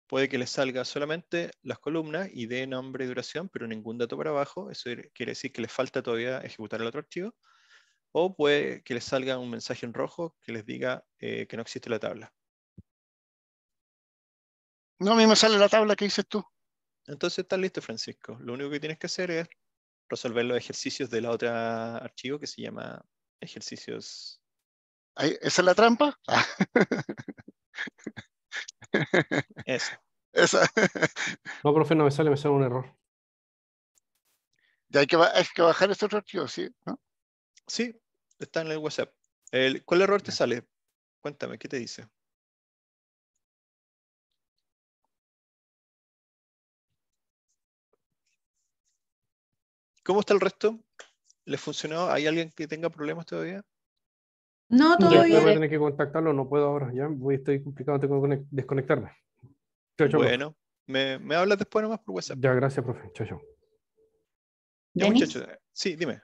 Puede que les salga solamente las columnas y de nombre y duración, pero ningún dato para abajo, eso quiere decir que les falta todavía ejecutar el otro archivo. O puede que les salga un mensaje en rojo que les diga eh, que no existe la tabla. No, a mí me sale la tabla que dices tú. Entonces estás listo, Francisco. Lo único que tienes que hacer es resolver los ejercicios del otro archivo que se llama ejercicios. ¿Esa es la trampa? Ah. Esa. No, profe, no me sale, me sale un error. Ya hay que, bajar este otro archivo, ¿sí? Sí, está en el WhatsApp. ¿Cuál error te sale? Cuéntame, ¿qué te dice? ¿Cómo está el resto? ¿Les funcionó? ¿Hay alguien que tenga problemas todavía? No, todavía. voy a que contactarlo, no puedo ahora. Ya voy, estoy complicado, tengo que desconectarme. bueno, me, hablas después nomás por WhatsApp. Ya, gracias, profe. Chao, chao. Ya, muchachos. Sí, dime.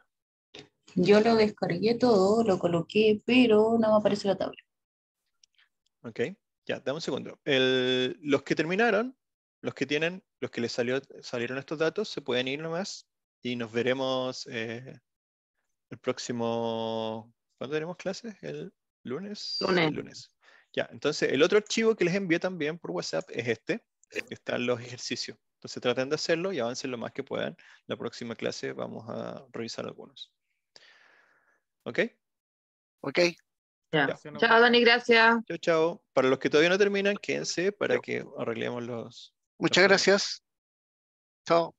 Yo lo descargué todo, lo coloqué, pero no me aparece la tabla. Ok, ya, dame un segundo. los que terminaron, los que tienen, los que les salió, salieron estos datos, se pueden ir nomás y nos veremos eh, el próximo. ¿Cuándo tenemos clases? ¿El lunes? El lunes. Ya, entonces el otro archivo que les envié también por WhatsApp es este, están los ejercicios. Entonces traten de hacerlo y avancen lo más que puedan. La próxima clase vamos a revisar algunos. ¿Ok? Ok. Ya. Chao, Dani, gracias. Chao, chao. Para los que todavía no terminan, quédense para que arreglemos los. Muchas gracias. Chao.